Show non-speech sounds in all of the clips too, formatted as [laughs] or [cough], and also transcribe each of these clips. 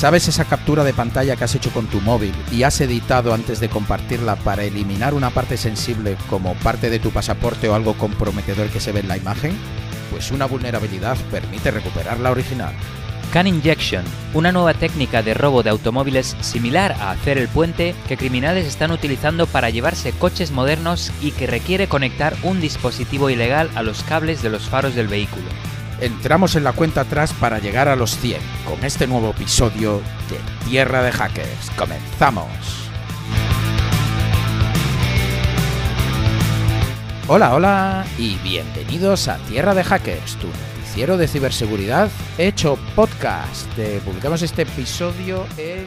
¿Sabes esa captura de pantalla que has hecho con tu móvil y has editado antes de compartirla para eliminar una parte sensible como parte de tu pasaporte o algo comprometedor que se ve en la imagen? Pues una vulnerabilidad permite recuperar la original. Can Injection, una nueva técnica de robo de automóviles similar a hacer el puente que criminales están utilizando para llevarse coches modernos y que requiere conectar un dispositivo ilegal a los cables de los faros del vehículo entramos en la cuenta atrás para llegar a los 100 con este nuevo episodio de Tierra de Hackers. ¡Comenzamos! Hola, hola y bienvenidos a Tierra de Hackers, tu noticiero de ciberseguridad hecho podcast. publicamos este episodio el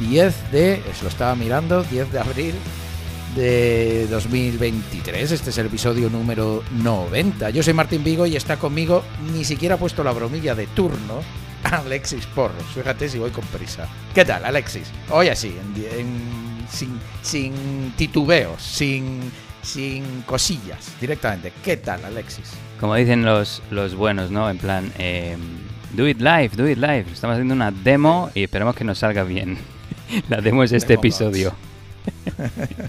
día 10 de, lo estaba mirando, 10 de abril de 2023. Este es el episodio número 90. Yo soy Martín Vigo y está conmigo, ni siquiera ha puesto la bromilla de turno, [laughs] Alexis Porro. Fíjate si voy con prisa. ¿Qué tal, Alexis? Hoy así, sin, sin titubeos, sin, sin cosillas, directamente. ¿Qué tal, Alexis? Como dicen los, los buenos, ¿no? En plan, em, do it live, do it live. Estamos haciendo una demo y esperemos que nos salga bien. [laughs] La demo es este episodio. [laughs]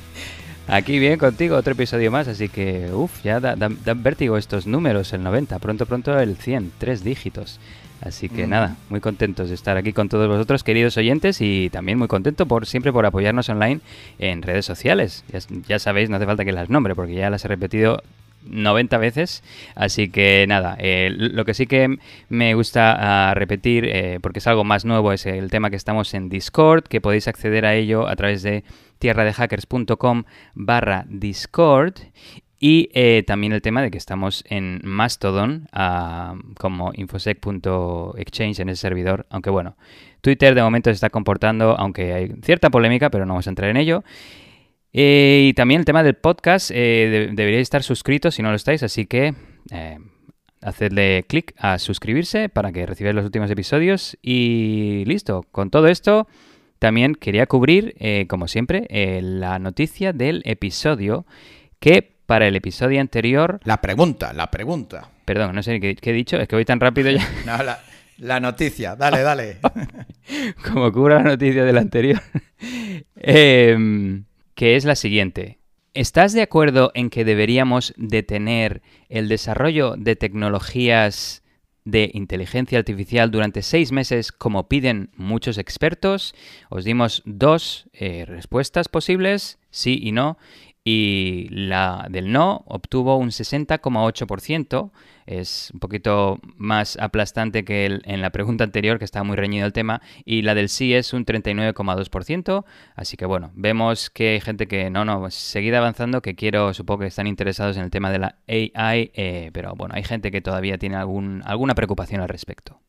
Aquí bien contigo, otro episodio más, así que, uff, ya dan vértigo estos números, el 90, pronto pronto el 100, tres dígitos. Así que mm. nada, muy contentos de estar aquí con todos vosotros, queridos oyentes, y también muy contento por siempre por apoyarnos online en redes sociales. Ya, ya, sabéis, no hace falta que las nombre, porque ya las he repetido 90 veces. Así que nada, eh, lo que sí que me gusta ah, repetir, eh, porque es algo más nuevo, es el tema que estamos en Discord, que podéis acceder a ello a través de tierradehackers.com barra Discord. Y eh, también el tema de que estamos en Mastodon ah, como infosec.exchange en ese servidor, aunque bueno, Twitter de momento se está comportando, aunque hay cierta polémica, pero no vamos a entrar en ello. Eh, y también el tema del podcast, eh, deberíais estar suscritos si no lo estáis, así que eh, hacedle clic a suscribirse para que recibáis los últimos episodios. Y listo, con todo esto también quería cubrir, eh, como siempre, la noticia del episodio que para el episodio anterior... La pregunta, la pregunta. Perdón, no sé qué, he dicho, es que voy tan rápido ya. [laughs] no, la... La noticia, dale, dale. [laughs] Como cubra la noticia del anterior. [laughs] eh, que es la siguiente. ¿Estás de acuerdo en que deberíamos detener el desarrollo de tecnologías de inteligencia artificial durante seis meses como piden muchos expertos? Os dimos dos eh, respuestas posibles, sí y no, y la del no obtuvo un 60,8%. Es un poquito más aplastante que en la pregunta anterior, que estaba muy reñido el tema, y la del sí es un 39,2%. Así que bueno, vemos que hay gente que no, no, seguida avanzando, que quiero, supongo que están interesados en el tema de la AI, eh, pero bueno, hay gente que todavía tiene algún, alguna preocupación al respecto.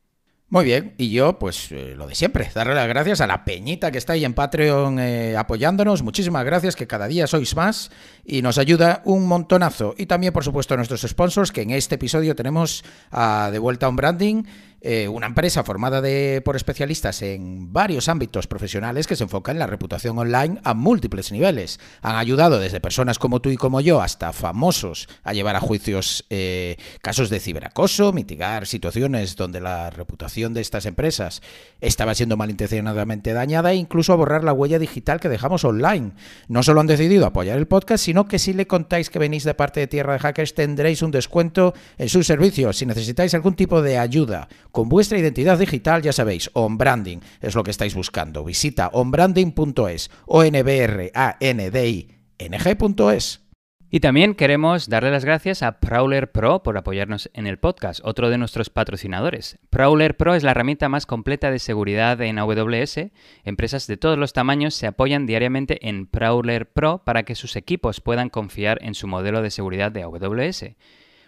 Muy bien, y yo pues eh, lo de siempre, darle las gracias a la peñita que está ahí en Patreon eh, apoyándonos, muchísimas gracias que cada día sois más y nos ayuda un montonazo. Y también por supuesto a nuestros sponsors que en este episodio tenemos a De Vuelta a un Branding eh, una empresa formada de, por especialistas en varios ámbitos profesionales que se enfoca en la reputación online a múltiples niveles. Han ayudado desde personas como tú y como yo hasta famosos a llevar a juicios eh, casos de ciberacoso, mitigar situaciones donde la reputación de estas empresas estaba siendo malintencionadamente dañada e incluso a borrar la huella digital que dejamos online. No solo han decidido apoyar el podcast, sino que si le contáis que venís de parte de Tierra de Hackers tendréis un descuento en sus servicios si necesitáis algún tipo de ayuda con vuestra identidad digital, ya sabéis, OnBranding es lo que estáis buscando. Visita onbranding.es, o n b r a n d i n g.es. Y también queremos darle las gracias a Prowler Pro por apoyarnos en el podcast, otro de nuestros patrocinadores. Prowler Pro es la herramienta más completa de seguridad en AWS. Empresas de todos los tamaños se apoyan diariamente en Prowler Pro para que sus equipos puedan confiar en su modelo de seguridad de AWS.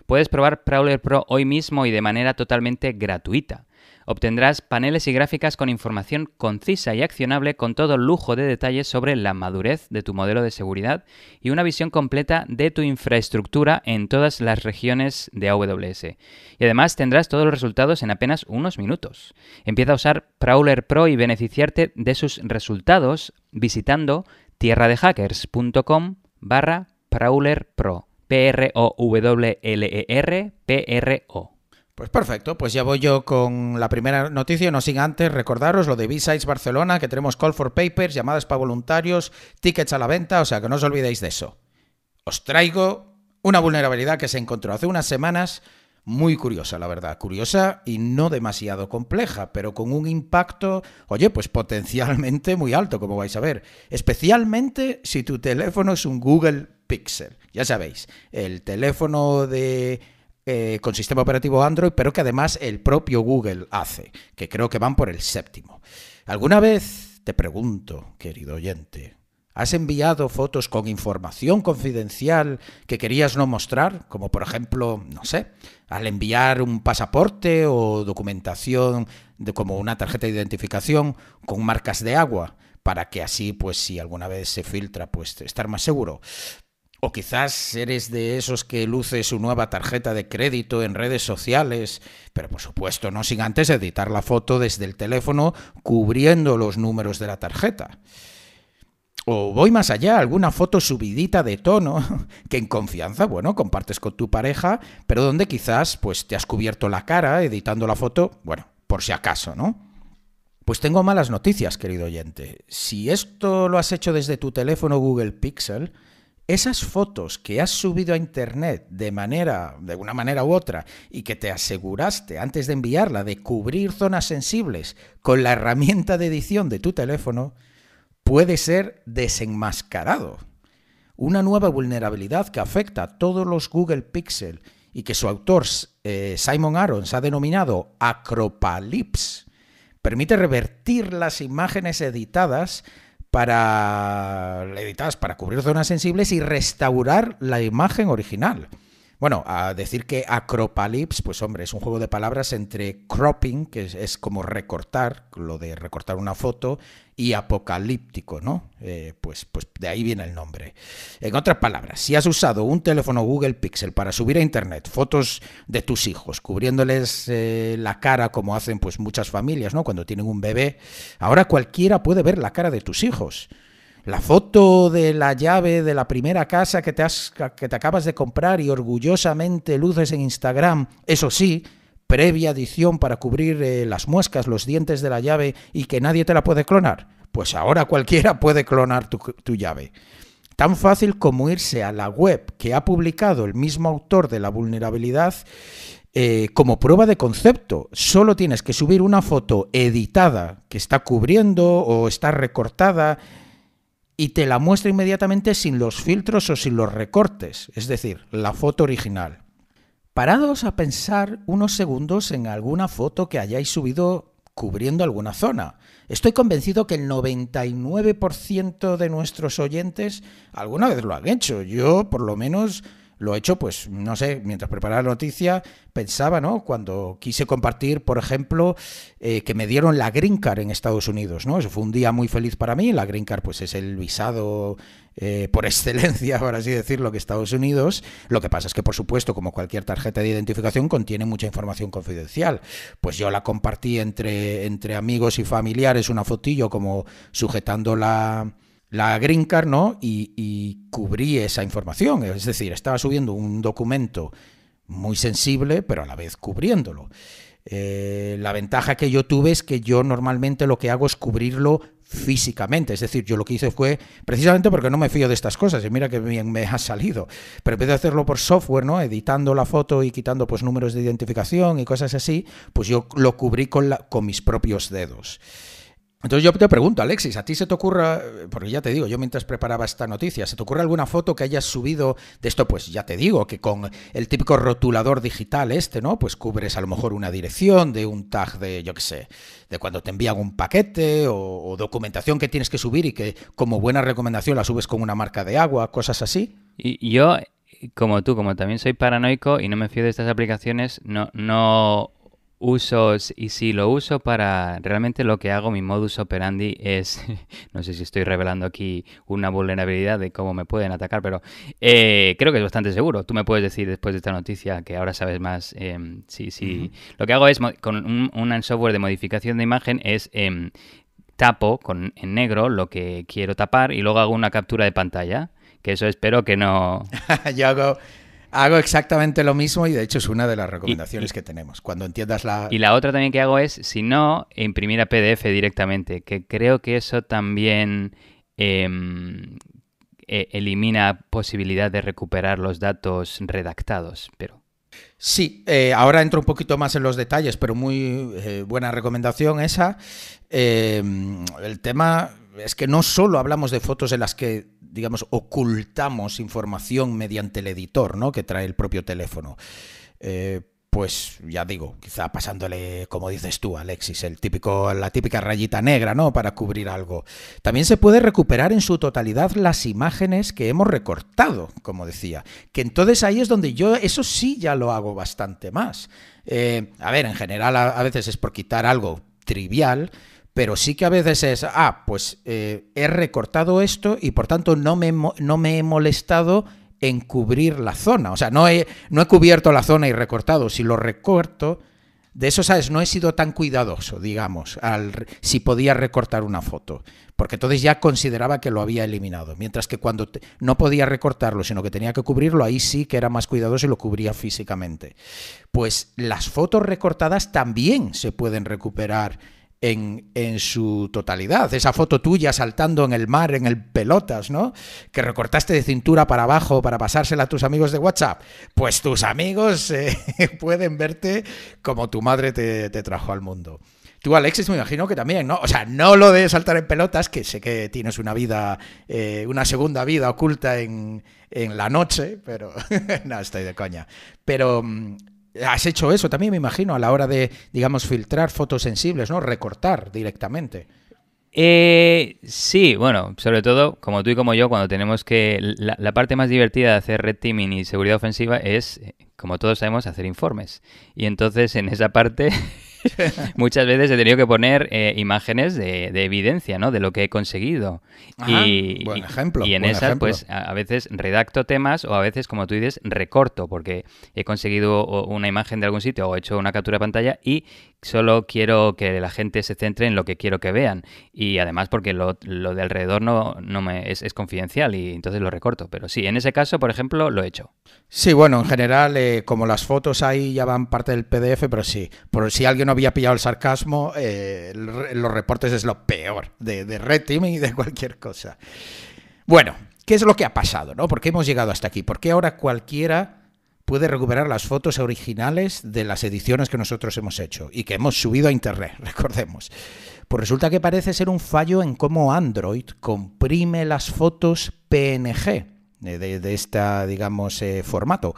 Puedes probar Prowler Pro hoy mismo y de manera totalmente gratuita. Obtendrás paneles y gráficas con información concisa y accionable con todo lujo de detalles sobre la madurez de tu modelo de seguridad y una visión completa de tu infraestructura en todas las regiones de AWS. Y además tendrás todos los resultados en apenas unos minutos. Empieza a usar Prowler Pro y beneficiarte de sus resultados visitando tierradehackers.com barra Prowler Pro. P-R-O-W-L-E-R, P-R-O. Pues perfecto, pues ya voy yo con la primera noticia, no sin antes recordaros lo de b Barcelona, que tenemos call for papers, llamadas para voluntarios, tickets a la venta, o sea que no os olvidéis de eso. Os traigo una vulnerabilidad que se encontró hace unas semanas, muy curiosa, la verdad, curiosa y no demasiado compleja, pero con un impacto, oye, pues potencialmente muy alto, como vais a ver, especialmente si tu teléfono es un Google Pixel. Ya sabéis, el teléfono de eh, con sistema operativo Android, pero que además el propio Google hace, que creo que van por el séptimo. ¿Alguna vez, te pregunto, querido oyente, has enviado fotos con información confidencial que querías no mostrar? Como por ejemplo, no sé, al enviar un pasaporte o documentación de, como una tarjeta de identificación con marcas de agua para que así, pues si alguna vez se filtra, pues estar más seguro. O quizás eres de esos que luce su nueva tarjeta de crédito en redes sociales, pero por supuesto no sin antes editar la foto desde el teléfono cubriendo los números de la tarjeta. O voy más allá, alguna foto subidita de tono [laughs] que en confianza, bueno, compartes con tu pareja, pero donde quizás pues te has cubierto la cara editando la foto, bueno, por si acaso, ¿no? Pues tengo malas noticias, querido oyente. Si esto lo has hecho desde tu teléfono Google Pixel, esas fotos que has subido a internet de manera, de una manera u otra, y que te aseguraste antes de enviarla de cubrir zonas sensibles con la herramienta de edición de tu teléfono, puede ser desenmascarado. Una nueva vulnerabilidad que afecta a todos los Google Pixel y que su autor eh, Simon Arons ha denominado Acropalips, permite revertir las imágenes editadas para para cubrir zonas sensibles y restaurar la imagen original. Bueno, a decir que Acropalips, pues hombre, es un juego de palabras entre cropping, que es como recortar, lo de recortar una foto, y apocalíptico, ¿no? Eh, pues, pues de ahí viene el nombre. En otras palabras, si has usado un teléfono Google Pixel para subir a internet fotos de tus hijos, cubriéndoles eh, la cara como hacen pues muchas familias, ¿no? Cuando tienen un bebé, ahora cualquiera puede ver la cara de tus hijos la foto de la llave de la primera casa que te, has, que te acabas de comprar y orgullosamente luces en Instagram, eso sí, previa adición para cubrir eh, las muescas, los dientes de la llave y que nadie te la puede clonar? Pues ahora cualquiera [laughs] puede clonar tu, llave. Tan fácil como irse a la web que ha publicado el mismo autor de la vulnerabilidad eh, como prueba de concepto. Solo tienes que subir una foto editada que está cubriendo o está recortada y te la muestra inmediatamente sin los filtros o sin los recortes, es decir, la foto original. Parados a pensar unos segundos en alguna foto que hayáis subido cubriendo alguna zona. Estoy convencido que el 99% de nuestros oyentes alguna vez lo han hecho. Yo, por lo menos, lo he hecho, pues, no sé, mientras preparaba la noticia, pensaba, ¿no? Cuando quise compartir, por ejemplo, eh, que me dieron la Green Card en Estados Unidos, ¿no? Eso fue un día muy feliz para mí. La Green Card, pues, es el visado eh, por [laughs] excelencia, por así decirlo, que Estados Unidos. Lo que pasa es que, por supuesto, como cualquier tarjeta de identificación, contiene mucha información confidencial. Pues yo la compartí entre, entre amigos y familiares, una fotillo como sujetando la la Green Card, ¿no? Y, cubrí esa información. Es decir, estaba subiendo un documento muy sensible, pero a la vez cubriéndolo. Eh, la ventaja que yo tuve es que yo normalmente lo que hago es cubrirlo físicamente, es decir, yo lo que hice fue, precisamente porque no me fío de estas cosas, y mira que bien me ha salido, pero en vez de hacerlo por software, ¿no? editando la foto y quitando pues números de identificación y cosas así, pues yo lo cubrí con, con mis propios dedos. Entonces yo te pregunto, Alexis, ¿a ti se te ocurra, porque ya te digo, yo mientras preparaba esta noticia, ¿se te ocurre alguna foto que hayas subido de esto? Pues ya te digo, que con el típico rotulador digital este, ¿no? Pues cubres a lo mejor una dirección de un tag de, yo qué sé, de cuando te envían un paquete o, documentación que tienes que subir y que como buena recomendación la subes con una marca de agua, cosas así. Y yo como tú, como también soy paranoico y no me fío de estas aplicaciones, no, no usos y si lo uso para realmente lo que hago, mi modus operandi es, [laughs] no sé si estoy revelando aquí una vulnerabilidad de cómo me pueden atacar, pero eh, creo que es bastante seguro. Tú me puedes decir después de esta noticia que ahora sabes más. sí, em, sí. Lo que hago es con un, software de modificación de imagen es em, tapo con en negro lo que quiero tapar y luego hago una captura de pantalla. Que eso espero que no. [laughs] yo hago, Hago exactamente lo mismo y de hecho es una de las recomendaciones que tenemos. Cuando entiendas la... Y la otra también que hago es, si no, imprimir a PDF directamente, que creo que eso también em, e, elimina posibilidad de recuperar los datos redactados, pero... Sí, eh, ahora entro un poquito más en los detalles, pero muy eh, buena recomendación esa. Em, el tema es que no solo hablamos de fotos en las que digamos, ocultamos información mediante el editor, ¿no? Que trae el propio teléfono. Eh, pues ya digo, quizá pasándole, como dices tú, Alexis, el típico, la típica rayita negra, ¿no? Para cubrir algo. También se puede recuperar en su totalidad las imágenes que hemos recortado, como decía. Que entonces ahí es donde yo, eso sí ya lo hago bastante más. Eh, a ver, en general a veces es por quitar algo trivial pero sí que a veces es, ah, pues eh, he recortado esto y por tanto no me, no me he molestado en cubrir la zona. O sea, no he, no he cubierto la zona y recortado. Si lo recorto, de eso, ¿sabes? No he sido tan cuidadoso, digamos, al, si podía recortar una foto. Porque entonces ya consideraba que lo había eliminado. Mientras que cuando no podía recortarlo, sino que tenía que cubrirlo, ahí sí que era más cuidadoso y lo cubría físicamente. Pues las fotos recortadas también se pueden recuperar en, su totalidad. Esa foto tuya saltando en el mar, en el pelotas, ¿no? Que recortaste de cintura para abajo para pasársela a tus amigos de WhatsApp. Pues tus amigos eh, [laughs] pueden verte como tu madre te, trajo al mundo. Tú, Alexis, me imagino que también, ¿no? O sea, no lo de saltar en pelotas, que sé que tienes una vida, eh, una segunda vida oculta en, en la noche, pero [laughs] no estoy de coña. Pero mm, Has hecho eso también, me imagino, a la hora de, digamos, filtrar fotos sensibles, ¿no? Recortar directamente. Eh, sí, bueno, sobre todo, como tú y como yo, cuando tenemos que... la, parte más divertida de hacer red teaming y seguridad ofensiva es, eh, como todos sabemos, hacer informes. Y entonces en esa parte [laughs] [laughs] muchas veces he tenido que poner eh, imágenes de, evidencia, De lo que he conseguido. y, Y en esas, pues, a, veces redacto temas o a veces, como tú dices, recorto, porque he conseguido una imagen de algún sitio o he hecho una captura de pantalla y solo quiero que la gente se centre en lo que quiero que vean. Y además porque lo, de alrededor no, no me es, confidencial y entonces lo recorto. Pero sí, en ese caso, por ejemplo, lo he hecho. Sí, bueno, en general, eh, como las fotos ahí ya van parte del PDF, pero sí, por si alguien no había pillado el sarcasmo, eh, los reportes es lo peor de, Red Team y de cualquier cosa. Bueno, ¿qué es lo que ha pasado? ¿no? ¿Por qué hemos llegado hasta aquí? ¿Por qué ahora cualquiera puede recuperar las fotos originales de las ediciones que nosotros hemos hecho y que hemos subido a Internet, [laughs] recordemos? Pues resulta que parece ser un fallo en cómo Android comprime las fotos PNG eh, de, de, este, digamos, eh, formato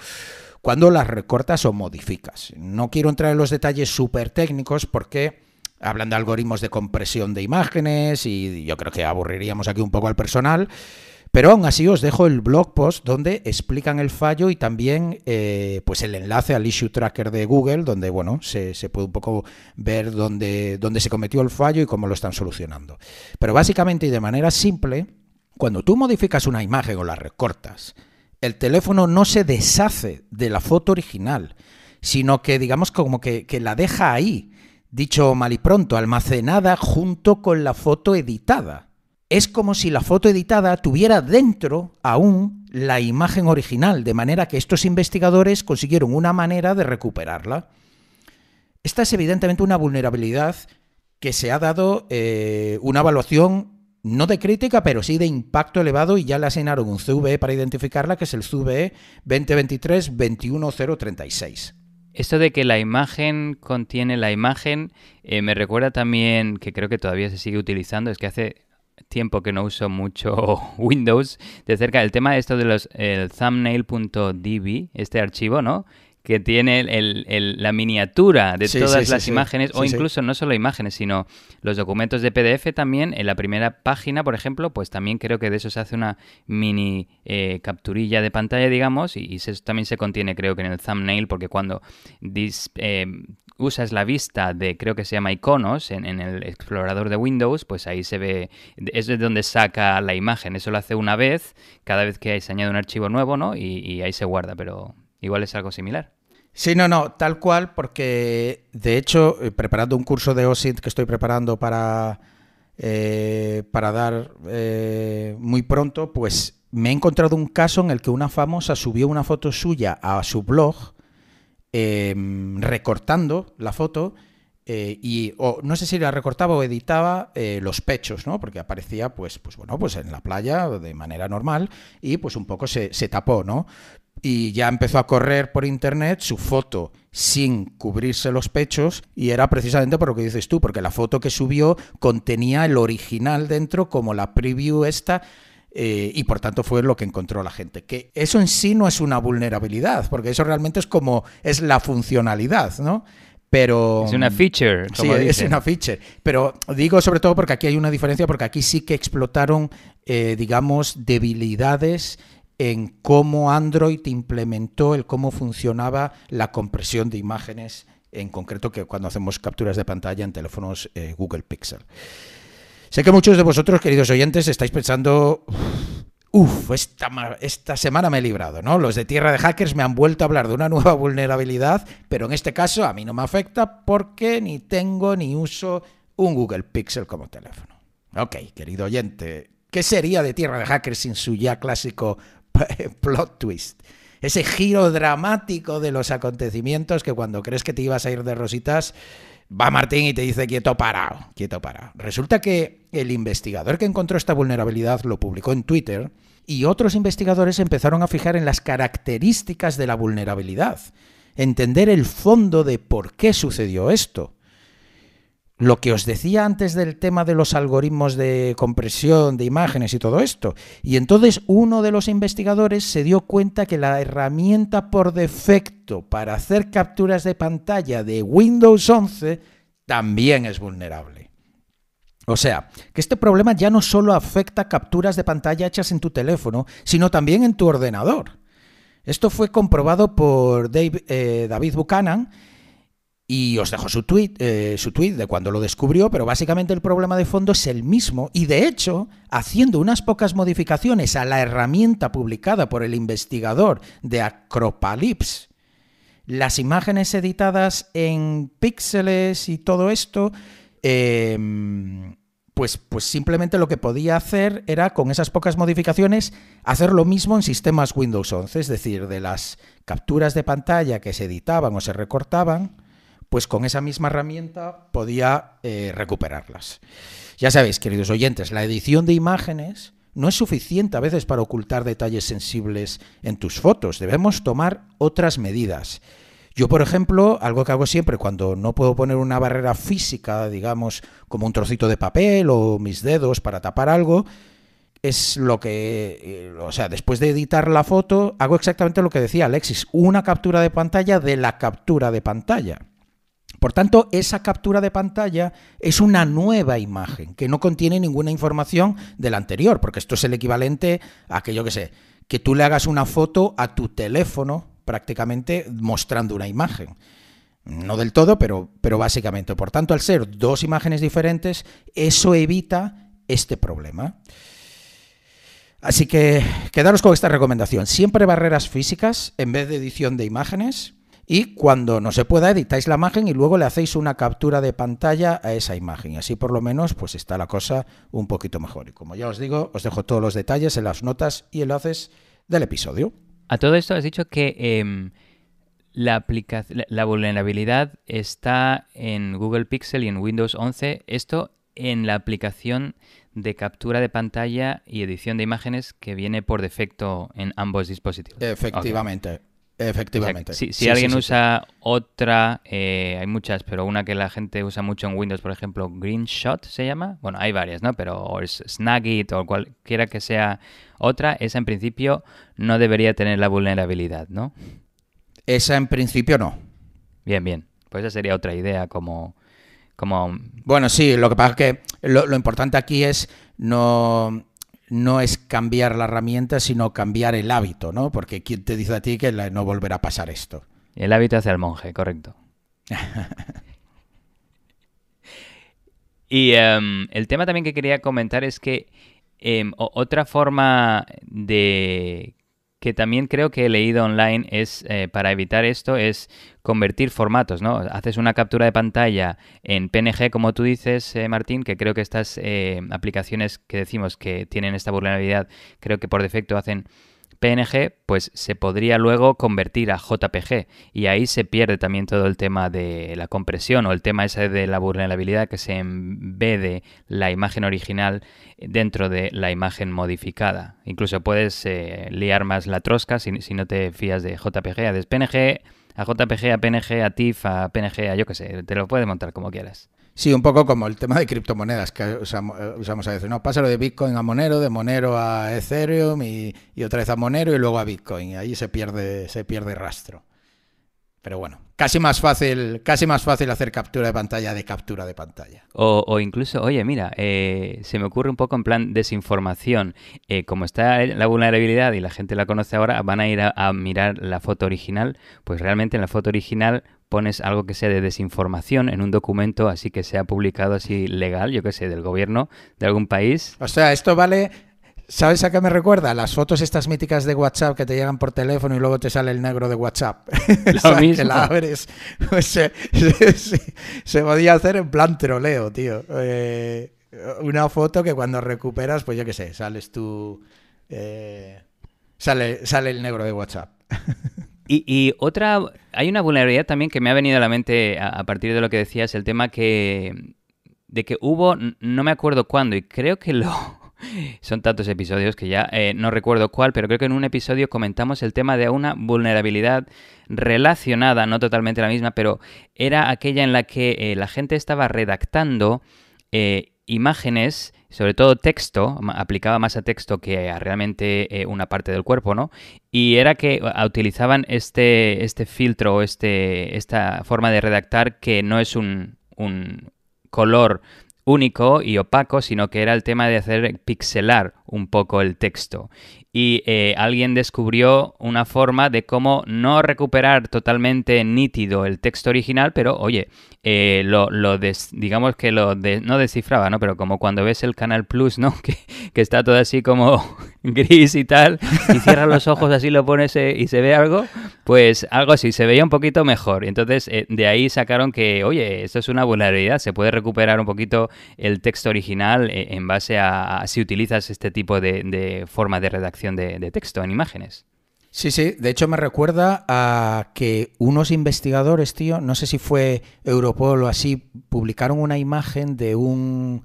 cuando las recortas o modificas. No quiero entrar en los detalles súper técnicos porque hablan de algoritmos de compresión de imágenes y yo creo que aburriríamos aquí un poco al personal. Pero aún así os dejo el blog post donde explican el fallo y también eh, pues el enlace al issue tracker de Google, donde bueno, se, puede un poco ver dónde, dónde se cometió el fallo y cómo lo están solucionando. Pero básicamente y de manera simple, cuando tú modificas una imagen o la recortas, el teléfono no se deshace de la foto original, sino que digamos como que, la deja ahí, dicho mal y pronto, almacenada junto con la foto editada. Es como si la foto editada tuviera dentro aún la imagen original, de manera que estos investigadores consiguieron una manera de recuperarla. Esta es evidentemente una vulnerabilidad que se ha dado eh, una evaluación no de crítica, pero sí de impacto elevado y ya le asignaron un CVE para identificarla, que es el CVE e 2023-21036. Esto de que la imagen contiene la imagen eh, me recuerda también, que creo que todavía se sigue utilizando, es que hace tiempo que no uso mucho [laughs] Windows, de cerca el tema de esto de los thumbnail.db, este archivo, ¿no? que tiene la miniatura de todas las imágenes, o incluso no solo imágenes, sino los documentos de PDF también, en la primera página, por ejemplo, pues también creo que de eso se hace una mini eh, capturilla de pantalla, digamos, y, eso también se contiene creo que en el thumbnail, porque cuando eh, usas la vista de, creo que se llama iconos, en, el explorador de Windows, pues ahí se ve, es de donde saca la imagen, eso lo hace una vez, cada vez que se añade un archivo nuevo, ¿no? y ahí se guarda, pero igual es algo similar. Sí, no, no, tal cual, porque de hecho, eh, preparando un curso de OSINT que estoy preparando para, eh, para dar eh, muy pronto, pues me he encontrado un caso en el que una famosa subió una foto suya a su blog, em, recortando la foto. y no sé si la recortaba o editaba los pechos, ¿no? Porque aparecía, pues, pues bueno, pues en la playa de manera normal y pues un poco se, se tapó, ¿no? y ya empezó a correr por internet su foto sin cubrirse los pechos y era precisamente por lo que dices tú, porque la foto que subió contenía el original dentro como la preview esta eh, y por tanto fue lo que encontró la gente. Que eso en sí no es una vulnerabilidad, porque eso realmente es como es la funcionalidad, ¿no? Pero, es una feature. Como sí, es una feature. Pero digo sobre todo porque aquí hay una diferencia, porque aquí sí que explotaron, eh, digamos, debilidades en cómo Android implementó el cómo funcionaba la compresión de imágenes, en concreto que cuando hacemos capturas de pantalla en teléfonos eh, Google Pixel. Sé que muchos de vosotros, queridos oyentes, estáis pensando, uff, esta, esta semana me he librado, ¿no? Los de Tierra de Hackers me han vuelto a hablar de una [laughs] nueva vulnerabilidad, pero en este caso a mí no me afecta porque ni tengo ni uso un Google Pixel como teléfono. Ok, querido oyente, ¿qué sería de Tierra de Hackers sin su ya clásico [laughs] plot twist. Ese giro dramático de los acontecimientos que cuando crees que te ibas a ir de rositas, va Martín y te dice quieto para, quieto para. Resulta que el investigador que encontró esta vulnerabilidad lo publicó en Twitter y otros investigadores empezaron a fijar en las características de la vulnerabilidad, entender el fondo de por qué sucedió esto lo que os decía antes del tema de los algoritmos de compresión de imágenes y todo esto. Y entonces uno de los investigadores se dio cuenta que la herramienta por defecto para hacer capturas de pantalla de Windows 11 también es vulnerable. O sea, que este problema ya no solo afecta capturas de pantalla hechas en tu teléfono, sino también en tu ordenador. Esto fue comprobado por eh, David Buchanan, y os dejo su tweet, eh, su tweet de cuando lo descubrió, pero básicamente el problema de fondo es el mismo. Y de hecho, haciendo unas pocas modificaciones a la herramienta publicada por el investigador de Acropalips, las imágenes editadas en píxeles y todo esto, em, pues, pues simplemente lo que podía hacer era, con esas pocas modificaciones, hacer lo mismo en sistemas Windows 11, es decir, de las capturas de pantalla que se editaban o se recortaban pues con esa misma herramienta podía eh, recuperarlas. Ya sabéis, queridos oyentes, la edición de imágenes no es suficiente a veces para ocultar detalles sensibles en tus fotos. Debemos tomar otras medidas. Yo, por ejemplo, algo que hago siempre cuando no puedo poner una barrera física, digamos, como un trocito de papel o mis dedos para tapar algo, es lo que, eh, o sea, después de editar la foto, hago exactamente lo que decía Alexis, una captura de pantalla de la captura de pantalla. Por tanto, esa captura de pantalla es una nueva imagen que no contiene ninguna información de la anterior, porque esto es el equivalente a aquello que sé, que tú le hagas una foto a tu teléfono prácticamente mostrando una imagen. No del todo, pero, pero básicamente. Por tanto, al ser dos imágenes diferentes, eso evita este problema. Así que quedaros con esta recomendación. Siempre barreras físicas en vez de edición de imágenes y cuando no se pueda editáis la imagen y luego le hacéis una captura de pantalla a esa imagen. Así por lo menos pues está la cosa un poquito mejor. Y como ya os digo, os dejo todos los detalles en las notas y enlaces del episodio. A todo esto has dicho que em, la, la vulnerabilidad está en Google Pixel y en Windows 11. Esto en la aplicación de captura de pantalla y edición de imágenes que viene por defecto en ambos dispositivos. Efectivamente. Efectivamente. si, alguien usa otra, eh, hay muchas, pero una que la gente usa mucho en Windows, por ejemplo, Greenshot se llama. Bueno, hay varias, ¿no? Pero o Snagit o cualquiera que sea otra, esa en principio no debería tener la vulnerabilidad, ¿no? Esa en principio no. Bien, bien. Pues esa sería otra idea como... como... Bueno, sí, lo que pasa es que lo, lo importante aquí es no no es cambiar la herramienta, sino cambiar el hábito, ¿no? Porque ¿quién te dice a ti que no volverá a pasar esto? El hábito hace al monje, correcto. [laughs] y em, el tema también que quería comentar es que em, otra forma de que también creo que he leído online es eh, para evitar esto es convertir formatos, ¿no? Haces una captura de pantalla en PNG, como tú dices, eh, Martín, que creo que estas eh, aplicaciones que decimos que tienen esta vulnerabilidad, creo que por defecto hacen PNG pues se podría luego convertir a JPG y ahí se pierde también todo el tema de la compresión o el tema ese de la vulnerabilidad que se de la imagen original dentro de la imagen modificada. Incluso puedes eh, liar más la trosca si, no te fías de JPG a PNG a JPG, a PNG, a TIFF, a PNG, a yo qué sé, te lo puedes montar como quieras. Sí, un poco como el tema de criptomonedas que usamos, eh, a veces. No, pásalo de Bitcoin a Monero, de Monero a Ethereum y, otra vez a Monero y luego a Bitcoin. Y Ahí se pierde, se pierde rastro. Pero bueno, casi más fácil, casi más fácil hacer captura de pantalla de captura de pantalla. O, incluso, oye, mira, eh, se me ocurre un poco en plan desinformación. Eh, como está la vulnerabilidad y la gente la conoce ahora, van a ir a mirar la foto original. Pues realmente en la foto original pones algo que sea de desinformación en un documento así que sea publicado así legal, yo qué sé, del gobierno de algún país. O sea, esto vale ¿Sabes a qué me recuerda? Las fotos estas míticas de WhatsApp que te llegan por teléfono y luego te sale el negro de WhatsApp. [laughs] Lo mismo. la abres. Pues, [laughs] se, podía hacer en plan troleo, tío. Eh, una foto que cuando recuperas, pues yo qué sé, sales tú... Eh, sale, sale el negro de WhatsApp. [laughs] Y, otra, hay una vulnerabilidad también que me ha venido a la mente a, partir de lo que decías, el tema que de que hubo, no me acuerdo cuándo, y creo que lo... [laughs] Son tantos episodios que ya eh, no recuerdo cuál, pero creo que en un episodio comentamos el tema de una vulnerabilidad relacionada, no totalmente la misma, pero era aquella en la que eh, la gente estaba redactando eh, imágenes sobre todo texto, aplicaba más a texto que a realmente eh, una parte del cuerpo, ¿no? Y era que eh, utilizaban este, este filtro, este, esta forma de redactar que no es un, un color único y opaco, sino que era el tema de hacer pixelar un poco el texto y eh, alguien descubrió una forma de cómo no recuperar totalmente nítido el texto original, pero oye, eh, lo, digamos que lo no descifraba, ¿no? Pero como cuando ves el Canal Plus, ¿no? [laughs] Que, que está todo así como [laughs] gris y tal, y cierras los ojos así, lo pones eh, y se ve algo, pues algo así, se veía un poquito mejor. Entonces eh, de ahí sacaron que, oye, esto es una vulnerabilidad, se puede recuperar un poquito el texto original eh, en base a, si utilizas este tipo de, forma de redacción de, texto en imágenes. Sí, sí, de hecho me recuerda a que unos investigadores, tío, no sé si fue Europol o así, publicaron una imagen de un...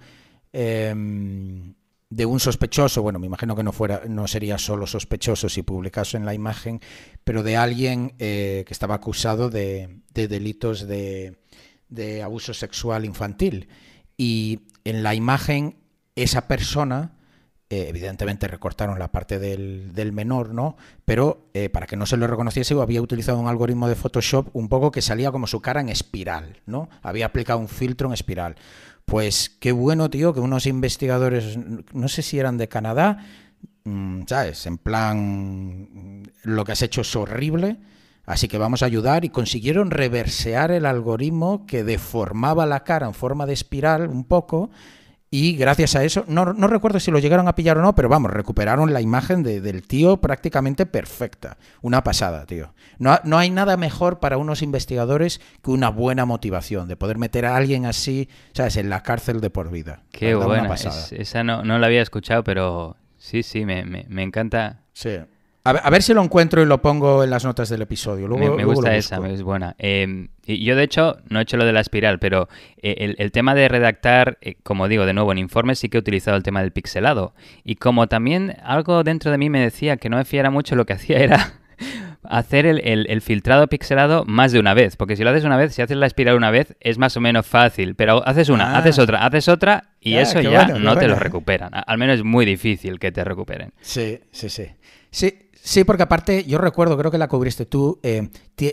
Em, de un sospechoso, bueno, me imagino que no fuera, no sería solo sospechoso si publicase en la imagen, pero de alguien eh, que estaba acusado de, delitos de, de, abuso sexual infantil. Y en la imagen, esa persona, eh, evidentemente recortaron la parte del, del menor, ¿no? Pero eh, para que no se lo reconociese, había utilizado un algoritmo de Photoshop un poco que salía como su cara en espiral, ¿no? Había aplicado un filtro en espiral. Pues qué bueno, tío, que unos investigadores, no sé si eran de Canadá, mm, ¿sabes? En plan, lo que has hecho es horrible, así que vamos a ayudar y consiguieron reversear el algoritmo que deformaba la cara en forma de espiral un poco y gracias a eso, no, recuerdo si lo llegaron a pillar o no, pero vamos, recuperaron la imagen de, del tío prácticamente perfecta. Una pasada, tío. No, no, hay nada mejor para unos investigadores que una buena motivación, de poder meter a alguien así, ¿sabes?, en la cárcel de por vida. Qué buena. pasada. esa no, no, la había escuchado, pero sí, sí, me, me, me encanta. Sí. A ver, si lo encuentro y lo pongo en las notas del episodio. Luego, me, gusta esa, es buena. Eh, yo, de hecho, no he hecho lo de la espiral, pero eh, el, tema de redactar, eh, como digo, de nuevo, en informes sí que he utilizado el tema del pixelado. Y como también algo dentro de mí me decía que no me fiara mucho, lo que [laughs] hacía era hacer el, filtrado pixelado más de una vez, porque si lo haces una vez, si haces la espiral una vez, es más o menos fácil, pero haces una, ah. haces otra, haces otra y ah, eso ya no te lo recuperan. Al menos es muy difícil que te recuperen. Sí, sí, sí. Sí, Sí, porque aparte, yo recuerdo, creo que la cubriste tú, eh,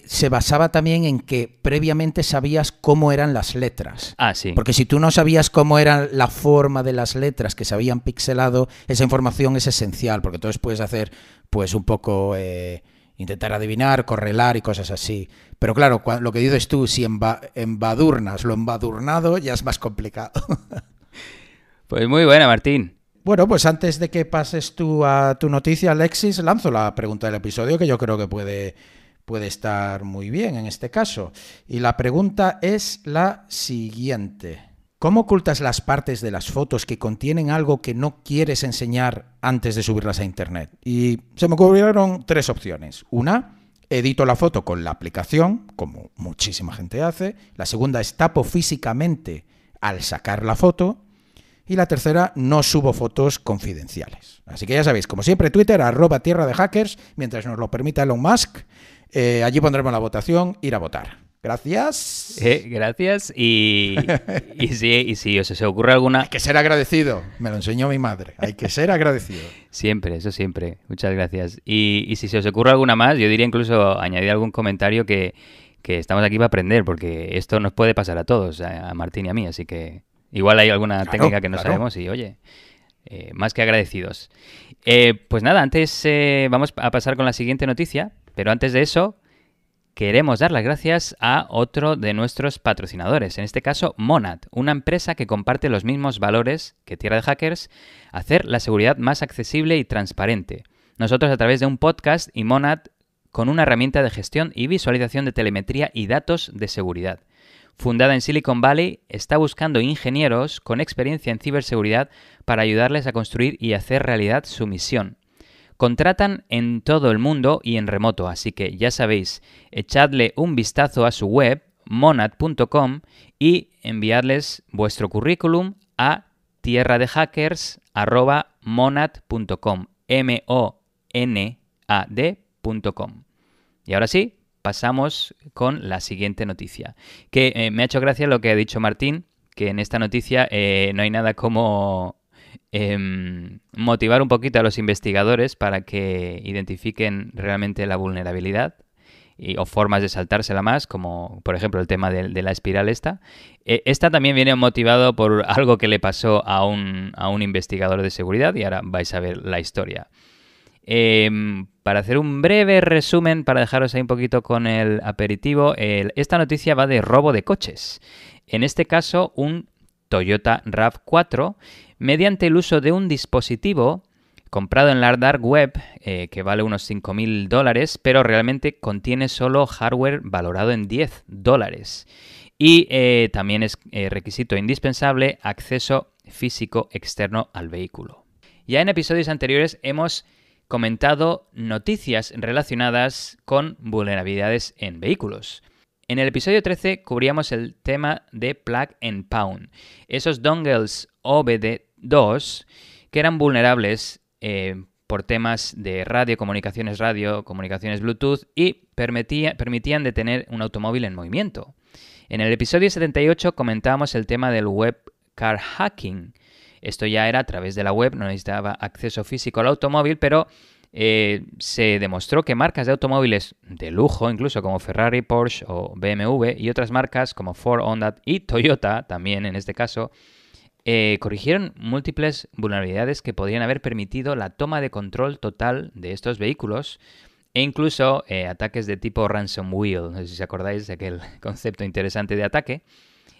se basaba también en que previamente sabías cómo eran las letras. Ah, sí. Porque si tú no sabías cómo era la forma de las letras que se habían pixelado, esa información es esencial, porque entonces puedes hacer, pues, un poco. Eh, intentar adivinar, correlar y cosas así. Pero claro, lo que dices tú, si embadurnas lo embadurnado, ya es más complicado. [laughs] pues muy buena, Martín. Bueno, pues antes de que pases tú a tu noticia, Alexis, lanzo la pregunta del episodio que yo creo que puede, puede estar muy bien en este caso. Y la pregunta es la siguiente. ¿Cómo ocultas las partes de las fotos que contienen algo que no quieres enseñar antes de subirlas a Internet? Y se me ocurrieron tres opciones. Una, edito la foto con la aplicación, como muchísima gente hace. La segunda es tapo físicamente al sacar la foto. Y la tercera, no subo fotos confidenciales. Así que ya sabéis, como siempre, Twitter, arroba tierra de hackers, mientras nos lo permita Elon Musk. Eh, allí pondremos la votación, ir a votar. Gracias. Eh, gracias. Y, y, si, y, si, os se ocurre alguna. Hay que ser agradecido. Me lo enseñó mi madre. Hay que ser agradecido. siempre, eso siempre. Muchas gracias. Y, si se os ocurre alguna más, yo diría incluso añadir algún comentario que, que estamos aquí para aprender, porque esto nos puede pasar a todos, a Martín y a mí. Así que Igual hay alguna técnica que no sabemos y oye, eh, más que agradecidos. Eh, pues nada, antes eh, vamos a pasar con la siguiente noticia, pero antes de eso queremos dar las gracias a otro de nuestros patrocinadores, en este caso Monad, una empresa que comparte los mismos valores que Tierra de Hackers, hacer la seguridad más accesible y transparente. Nosotros a través de un podcast y Monad con una herramienta de gestión y visualización de telemetría y datos de seguridad fundada en Silicon Valley, está buscando ingenieros con experiencia en ciberseguridad para ayudarles a construir y hacer realidad su misión. Contratan en todo el mundo y en remoto, así que ya sabéis, echadle un vistazo a su web, monad.com, y enviadles vuestro currículum a tierradehackers.monad.com. M-O-N-A-D.com. Y ahora sí, pasamos con la siguiente noticia. Que eh, me ha hecho gracia lo que ha dicho Martín, que en esta noticia eh, no hay nada como em, motivar un poquito a los investigadores para que identifiquen realmente la vulnerabilidad y, o formas de saltársela más, como por ejemplo el tema de, la espiral esta. E, esta también viene motivado por algo que le pasó a un, a un investigador de seguridad y ahora vais a ver la historia. Em, para hacer un breve resumen, para dejaros ahí un poquito con el aperitivo, esta noticia va de robo de coches. En este caso, un Toyota RAV4, mediante el uso de un dispositivo comprado en la dark web, eh, que vale unos 5.000 dólares, pero realmente contiene solo hardware valorado en 10 dólares. Y eh, también es eh, requisito indispensable acceso físico externo al vehículo. Ya en episodios anteriores hemos comentado noticias relacionadas con vulnerabilidades en vehículos. En el episodio 13 cubríamos el tema de Plug and Pound, esos dongles OBD2 que eran vulnerables eh, por temas de radio, comunicaciones radio, comunicaciones Bluetooth y permitían detener un automóvil en movimiento. En el episodio 78 comentábamos el tema del web car hacking, esto ya era a través de la web, no necesitaba acceso físico al automóvil, pero eh, se demostró que marcas de automóviles de lujo, incluso como Ferrari, Porsche o BMW y otras marcas como Ford, Honda y Toyota, también en este caso, eh, corrigieron múltiples vulnerabilidades que podrían haber permitido la toma de control total de estos vehículos e incluso eh, ataques de tipo ransom wheel, no sé si acordáis de aquel [laughs] concepto interesante de ataque.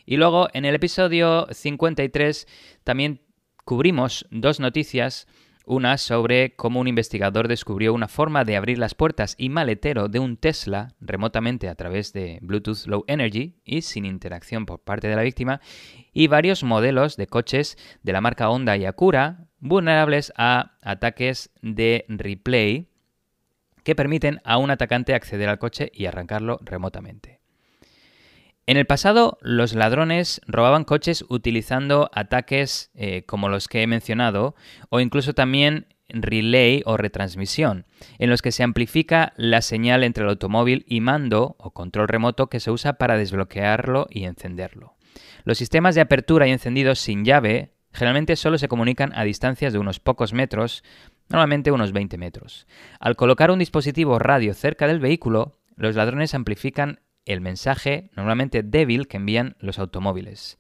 Y luego en el episodio 53 también cubrimos dos noticias, una sobre cómo un investigador descubrió una forma de abrir las puertas y maletero de un Tesla remotamente a través de Bluetooth Low Energy y sin interacción por parte de la víctima, y varios modelos de coches de la marca Honda y Acura vulnerables a ataques de replay que permiten a un atacante acceder al coche y arrancarlo remotamente. En el pasado, los ladrones robaban coches utilizando ataques eh, como los que he mencionado, o incluso también relay o retransmisión, en los que se amplifica la señal entre el automóvil y mando o control remoto que se usa para desbloquearlo y encenderlo. Los sistemas de apertura y encendido sin llave generalmente solo se comunican a distancias de unos pocos metros, normalmente unos 20 metros. Al colocar un dispositivo radio cerca del vehículo, los ladrones amplifican el mensaje normalmente débil que envían los automóviles.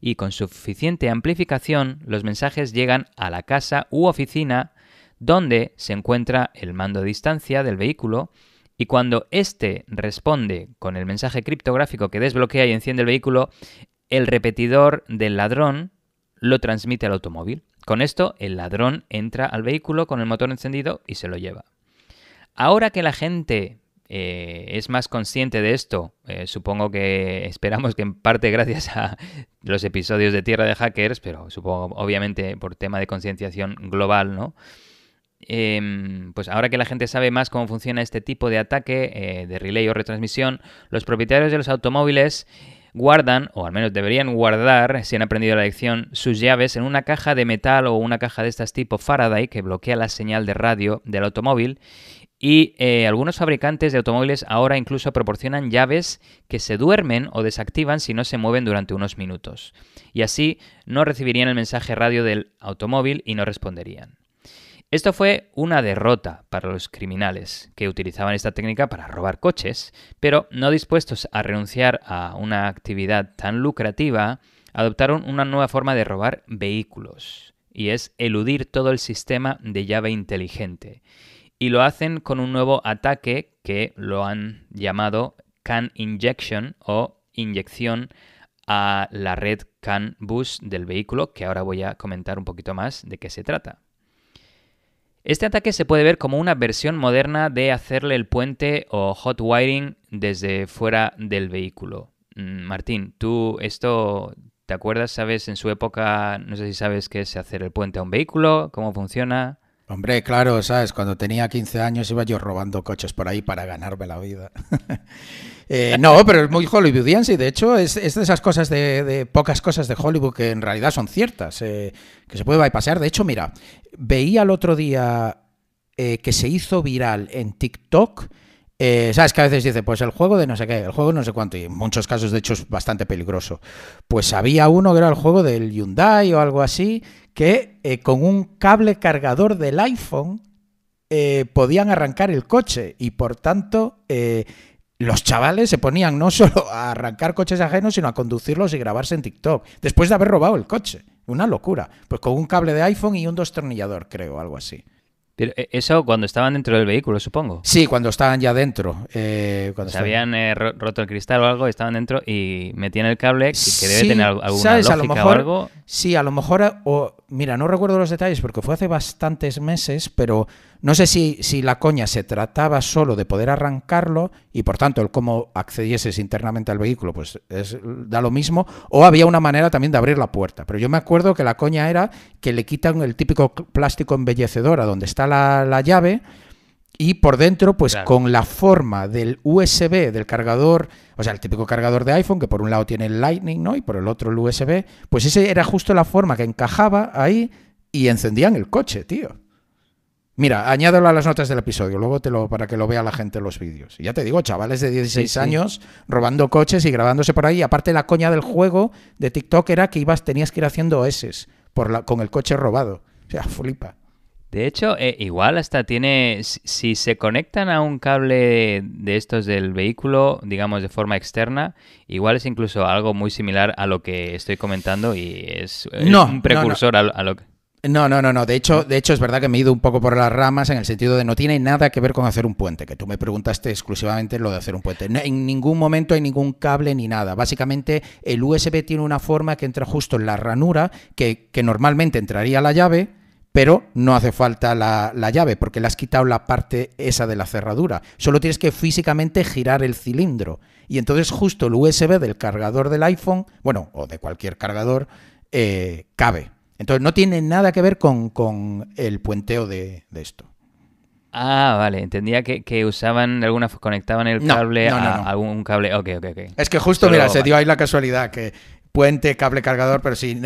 Y con suficiente amplificación los mensajes llegan a la casa u oficina donde se encuentra el mando a distancia del vehículo y cuando éste responde con el mensaje criptográfico que desbloquea y enciende el vehículo, el repetidor del ladrón lo transmite al automóvil. Con esto, el ladrón entra al vehículo con el motor encendido y se lo lleva. Ahora que la gente eh, es más consciente de esto. Eh, supongo que [laughs] esperamos que en parte gracias a los episodios de Tierra de Hackers, pero supongo obviamente por tema de concienciación global, ¿no? Em, pues ahora que la gente sabe más cómo funciona este tipo de ataque eh, de relay o retransmisión, los propietarios de los automóviles guardan, o al menos deberían guardar, si han aprendido la lección, sus llaves en una caja de metal o una caja de estas tipo Faraday que bloquea la señal de radio del automóvil y eh, algunos fabricantes de automóviles ahora incluso proporcionan llaves que se duermen o desactivan si no se mueven durante unos minutos. Y así no recibirían el mensaje radio del automóvil y no responderían. Esto fue una derrota para los criminales que utilizaban esta técnica para robar coches, pero no dispuestos a renunciar a una actividad tan lucrativa, adoptaron una nueva forma de robar vehículos, y es eludir todo el sistema de llave inteligente y lo hacen con un nuevo ataque que lo han llamado CAN Injection o inyección a la red CAN Bus del vehículo, que ahora voy a comentar un poquito más de qué se trata. Este ataque se puede ver como una versión moderna de hacerle el puente o hot wiring desde fuera del vehículo. Mm, Martín, tú esto te acuerdas, sabes, en su época, no sé si sabes qué es hacer el puente a un vehículo, cómo funciona. Hombre, claro, sabes, cuando tenía 15 años iba yo robando coches por ahí para ganarme la vida. [laughs] Eh, no, pero es muy hollywoodiense y de hecho es, de esas cosas, de, de, pocas cosas de Hollywood que en realidad son ciertas, eh, que se puede bypassar. De hecho, mira, veía el otro día eh, que se hizo viral en TikTok eh, Sabes que a veces dice, pues el juego de no sé qué, el juego de no sé cuánto, y en muchos casos de hecho es bastante peligroso. Pues había uno que era el juego del Hyundai o algo así, que eh, con un cable cargador del iPhone eh, podían arrancar el coche y por tanto los chavales se ponían no [laughs] solo a arrancar coches ajenos, sino a conducirlos y grabarse en TikTok, después de haber robado el coche. Una locura. Pues con un cable de iPhone y un destornillador, creo, algo así. Pero eh, eso cuando estaban dentro del vehículo, supongo. Sí, cuando estaban ya dentro. Eh, cuando Se habían eh, roto el cristal o algo, estaban dentro y metían el cable, que, debe tener alguna ¿sabes? a lo mejor, Sí, a lo mejor, o, mira, no recuerdo los detalles porque fue hace bastantes meses, pero no sé si, si, la coña se trataba solo de poder arrancarlo y por tanto el cómo accedieses internamente al vehículo, pues da lo mismo, o había una manera también de abrir la puerta. Pero yo me acuerdo que la coña era que le quitan el típico plástico embellecedor a donde está la, llave y por dentro, pues con la forma del USB, del cargador, o sea, el típico cargador de iPhone, que por un lado tiene el Lightning, ¿no? Y por el otro el USB, pues ese era justo la forma que encajaba ahí y encendían el coche, tío. Mira, añádelo a las notas del episodio, luego te lo, para que lo vea la gente los vídeos. ya te digo, chavales de 16 años robando coches y grabándose por ahí. Aparte, la coña del juego de TikTok era que ibas, tenías que ir haciendo S con el coche robado. O sea, flipa. De hecho, eh, igual hasta tiene, si se conectan a un cable de estos del vehículo, digamos de forma externa, igual es incluso algo muy similar a lo que estoy comentando y es, un precursor a, lo que... No, no, no, no. De hecho, de hecho, es verdad que me he ido un poco por las ramas en el sentido de no tiene nada que ver con hacer un puente, que tú me preguntaste exclusivamente lo de hacer un puente. en ningún momento hay ningún cable ni nada. Básicamente, el USB tiene una forma que entra justo en la ranura, que, normalmente entraría la llave, pero no hace falta la, llave porque le has quitado la parte esa de la cerradura. Solo tienes que físicamente girar el cilindro. Y entonces justo el USB del cargador del iPhone, bueno, o de cualquier cargador, eh, cabe. Entonces no tiene nada que ver con, el puenteo de, de, esto. Ah, vale, entendía que, usaban algunas conectaban el cable a algún cable. Ok, ok, ok. Es que justo, mira, se dio ahí la casualidad que puente, cable cargador, pero sí,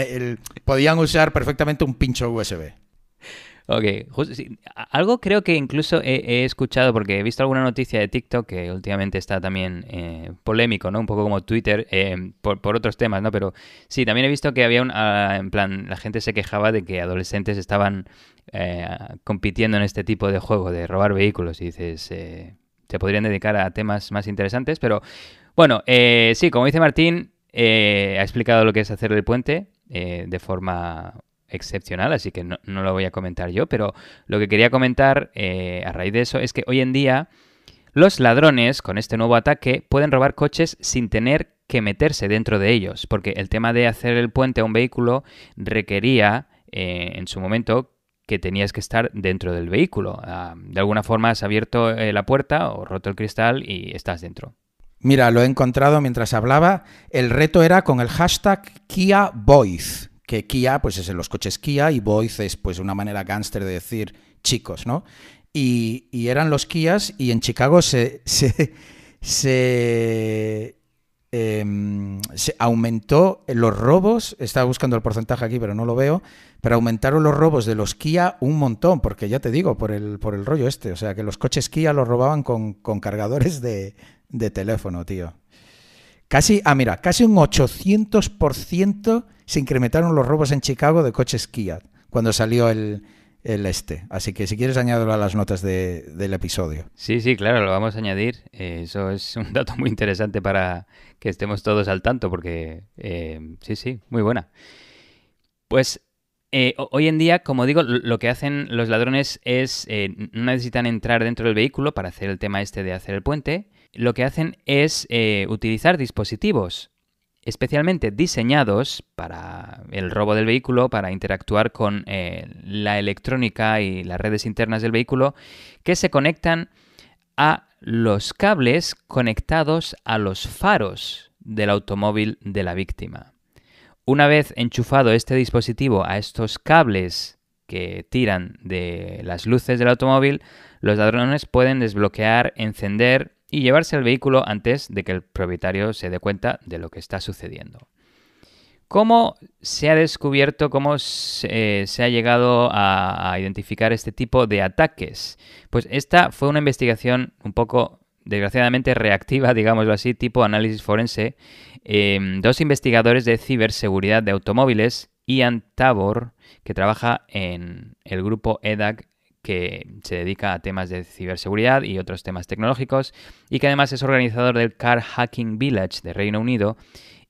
podían usar perfectamente un pincho USB. Ok, algo creo que incluso he, escuchado, porque he visto alguna noticia de TikTok que últimamente está también eh, polémico, ¿no? Un poco como Twitter, eh, por, otros temas, ¿no? Pero sí, también he visto que había un, ah, en plan, la gente se quejaba de que adolescentes estaban eh, compitiendo en este tipo de juego, de robar vehículos, y dices, se podrían dedicar a temas más interesantes, pero bueno, sí, como dice Martín, ha explicado lo que es hacer el puente de forma excepcional, así que no, lo voy a comentar yo, pero lo que quería comentar eh, a raíz de eso es que hoy en día los ladrones con este nuevo ataque pueden robar coches sin tener que meterse dentro de ellos, porque el tema de hacer el puente a un vehículo requería eh, en su momento que tenías que estar dentro del vehículo. Ah, de alguna forma has abierto eh, la puerta o roto el cristal y estás dentro. Mira, lo he encontrado mientras hablaba. El reto era con el hashtag Kia Voice que Kia pues es en los coches Kia y Voice es pues una manera gángster de decir chicos, ¿no? Y, eran los Kias y en Chicago se, [laughs] em, se, aumentó los robos, estaba buscando el porcentaje aquí pero no lo veo, pero aumentaron los robos de los Kia un montón, porque ya te digo, por el, por el rollo este, o sea que los coches Kia los robaban con, con cargadores de, de teléfono, tío. Casi, ah, mira, casi un 800% se incrementaron los robos en Chicago de coches Kia cuando salió el, este. Así que si quieres añadirlo a las notas del episodio. Sí, sí, claro, lo vamos a añadir. Eh, eso es [laughs] un dato muy interesante para que estemos todos al tanto, porque eh, sí, sí, muy buena. Pues eh, hoy en día, como digo, lo que hacen los ladrones es, no necesitan entrar dentro del vehículo para hacer el tema este de hacer el puente, lo que hacen es eh, utilizar dispositivos especialmente diseñados para el robo del vehículo, para interactuar con eh, la electrónica y las redes internas del vehículo, que se conectan a los cables conectados a los faros del automóvil de la víctima. Una vez enchufado este dispositivo a estos cables que tiran de las luces del automóvil, los ladrones pueden desbloquear, encender y llevarse el vehículo antes de que el propietario se dé cuenta de lo que está sucediendo. ¿Cómo se ha descubierto, cómo se, eh, ha llegado a, identificar este tipo de ataques? Pues esta fue una investigación un poco, desgraciadamente, reactiva, [laughs] digámoslo así, tipo análisis forense. Em, dos investigadores de ciberseguridad de automóviles, Ian Tabor, que trabaja en el grupo EDAC que se dedica a temas de ciberseguridad y otros temas tecnológicos, y que además es organizador del Car Hacking Village de Reino Unido,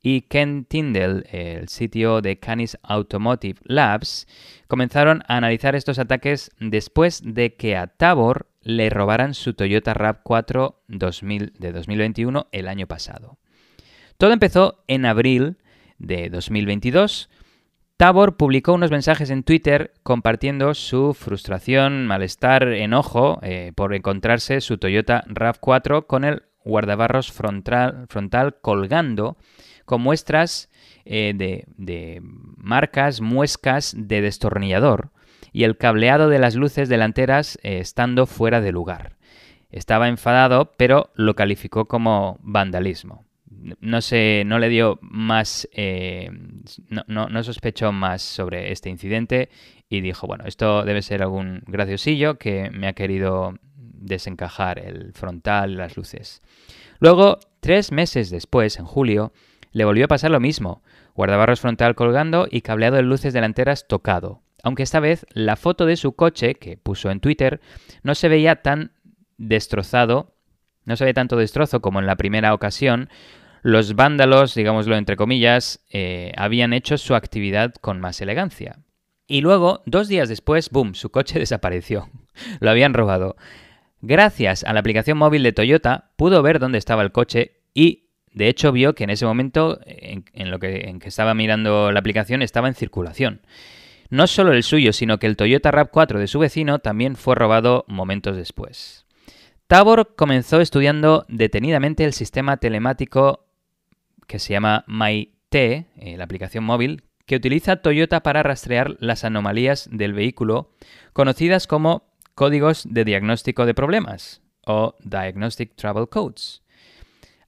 y Ken Tyndall, el sitio de Canis Automotive Labs, comenzaron a analizar estos ataques después de que a Tabor le robaran su Toyota RAV4 2000 de 2021 el año pasado. Todo empezó en abril de 2022 Tabor publicó unos mensajes en Twitter compartiendo su frustración, malestar, enojo eh, por encontrarse su Toyota RAV4 con el guardabarros frontal, colgando con muestras eh, de, marcas, muescas de destornillador y el cableado de las luces delanteras eh, estando fuera de lugar. Estaba enfadado, pero lo calificó como vandalismo no se no le dio más, eh, no, sospechó más sobre este incidente y dijo, bueno, esto debe ser algún graciosillo que me ha querido desencajar el frontal, las luces. Luego, tres meses después, en julio, le volvió a pasar lo mismo, guardabarros frontal colgando y cableado de luces delanteras tocado. Aunque esta vez la foto de su coche, que puso en Twitter, no se veía tan destrozado, no se veía tanto destrozo como en la primera ocasión, los vándalos, digámoslo entre comillas, eh, habían hecho su actividad con más elegancia. Y luego, dos días después, ¡boom!, su coche [laughs] desapareció. Lo habían robado. Gracias a la aplicación móvil de Toyota, pudo ver dónde estaba el coche y, de hecho, vio que en ese momento, en, lo que, que estaba mirando la aplicación, estaba en circulación. No solo el suyo, sino que el Toyota RAV4 de su vecino también fue robado momentos después. Tabor comenzó estudiando detenidamente el sistema telemático que se llama MyT, eh, la aplicación móvil, que utiliza Toyota para rastrear las anomalías del vehículo, conocidas como códigos de diagnóstico de problemas o Diagnostic Trouble Codes.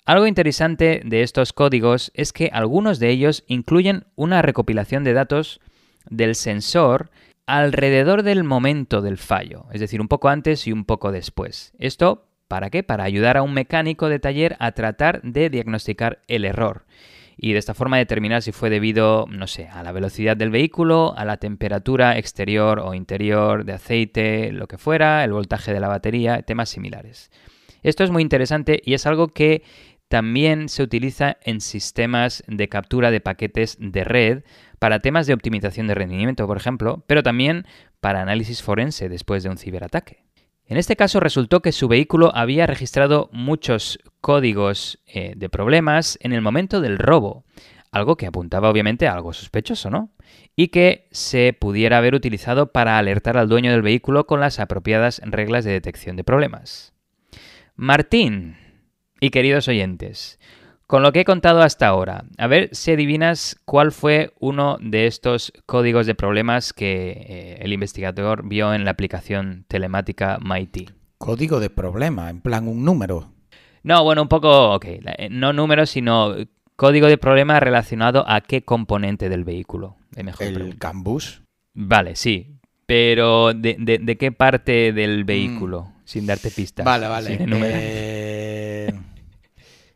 Algo interesante de estos códigos es que algunos de ellos incluyen una recopilación de datos del sensor alrededor del momento del fallo, es decir, un poco antes y un poco después. Esto ¿Para qué? Para ayudar a un mecánico de taller a tratar de diagnosticar el error y de esta forma determinar si fue debido, no sé, a la velocidad del vehículo, a la temperatura exterior o interior de aceite, lo que fuera, el voltaje de la batería, temas similares. Esto es muy interesante y es algo que también se utiliza en sistemas de captura de paquetes de red para temas de optimización de rendimiento, por ejemplo, pero también para análisis forense después de un ciberataque. En este caso resultó que su vehículo había registrado muchos códigos eh, de problemas en el momento del robo, algo que apuntaba obviamente a algo sospechoso, ¿no? Y que se pudiera haber utilizado para alertar al dueño del vehículo con las apropiadas reglas de detección de problemas. Martín y queridos oyentes, con lo que he contado hasta ahora. A ver si adivinas cuál fue uno de estos códigos de problemas que eh, el investigador vio en la aplicación telemática Mighty. Código de problema, en plan un número. No, bueno, un poco, ok, eh, no número, sino código de problema relacionado a qué componente del vehículo. ¿El cambus? Vale, sí, pero ¿de, qué parte del mm. vehículo? Sin darte pistas. Vale, vale.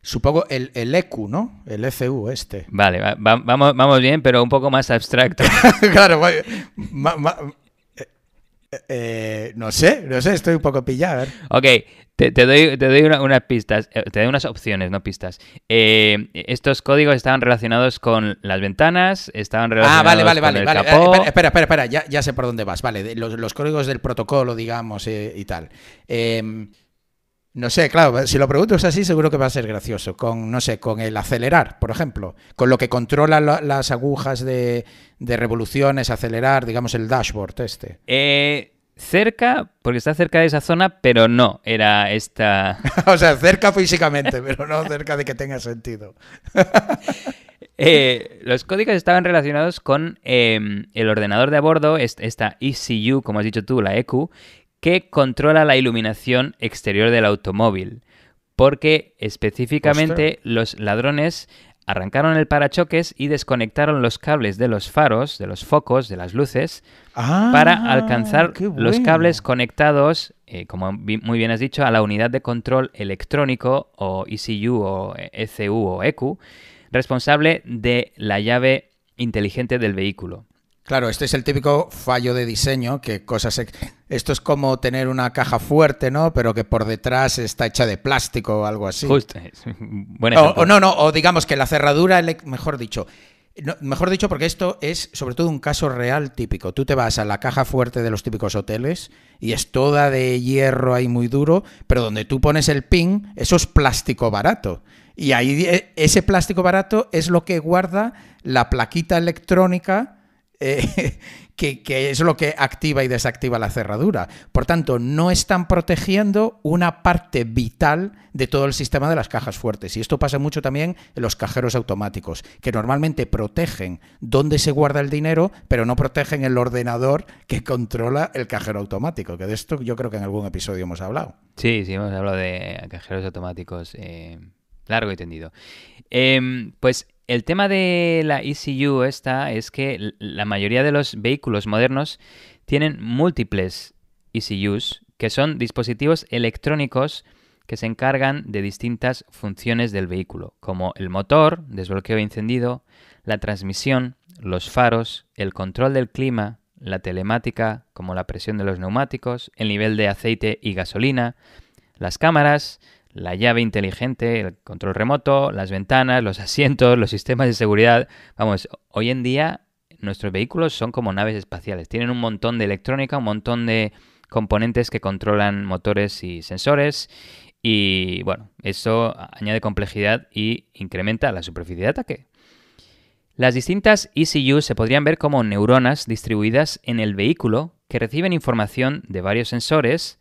Supongo el, el EQ, ¿no? El ECU este. [laughs] Vale, vamos, vamos bien, pero un poco más abstracto. [laughs] claro, eh, eh, no sé, no sé, estoy un poco pillado. Ok, te, doy, te doy unas pistas, eh, te doy unas opciones, no pistas. estos códigos estaban relacionados con las ventanas, estaban ah, relacionados ah, vale, vale, vale, vale. Espera, espera, espera, Ya, sé por dónde vas. Vale, los, códigos del protocolo, digamos, y tal. Eh, no sé, claro, si lo pregunto así, seguro que va a ser gracioso. Con, no sé, con el acelerar, por ejemplo, con lo que controla las agujas de, revoluciones, acelerar, digamos, el dashboard este. Eh, cerca, porque está cerca de esa zona, pero no era esta. [laughs] o sea, cerca físicamente, pero no cerca de que tenga sentido. [laughs] Eh, los códigos estaban relacionados con em, el ordenador de a bordo, esta ECU, como has dicho tú, la EQ, que controla la iluminación exterior del automóvil, porque específicamente los ladrones arrancaron el parachoques y desconectaron los cables de los faros, de los focos, de las luces, para ah, alcanzar los cables conectados, eh, como muy bien has dicho, a la unidad de control electrónico o ECU o ECU eh, e o EQ, responsable de la llave inteligente del vehículo. Claro, este es el típico fallo de diseño, que cosas... Esto es como tener una caja fuerte, ¿no? Pero que por detrás está hecha de plástico o algo así. Justo. o, no, no, o digamos que la cerradura, mejor dicho, mejor dicho, porque esto es sobre todo un caso real típico. Tú te vas a la caja fuerte de los típicos hoteles y es toda de hierro ahí muy duro, pero donde tú pones el pin, eso es plástico barato. Y ahí e, ese plástico barato es lo que guarda la plaquita electrónica eh, [laughs] que, es lo que activa y desactiva la cerradura. Por tanto, no están protegiendo una parte vital de todo el sistema de las cajas fuertes. Y esto pasa mucho también en los cajeros automáticos, que normalmente protegen dónde se guarda el dinero, pero no protegen el ordenador que controla el cajero automático, que de esto yo creo que en algún episodio hemos hablado. Sí, sí, hemos hablado de cajeros automáticos eh, largo y tendido. Em, pues el tema de la ECU esta es que la mayoría de los vehículos modernos tienen múltiples ECUs, que son dispositivos electrónicos que se encargan de distintas funciones del vehículo, como el motor, desbloqueo encendido, la transmisión, los faros, el control del clima, la telemática, como la presión de los neumáticos, el nivel de aceite y gasolina, las cámaras, la llave inteligente, el control remoto, las ventanas, los asientos, los sistemas de seguridad. Vamos, hoy en día nuestros vehículos son como naves espaciales. Tienen un montón de electrónica, un montón de componentes que controlan motores y sensores. Y bueno, eso añade complejidad y incrementa la superficie de ataque. Las distintas ECUs se podrían ver como neuronas distribuidas en el vehículo que reciben información de varios sensores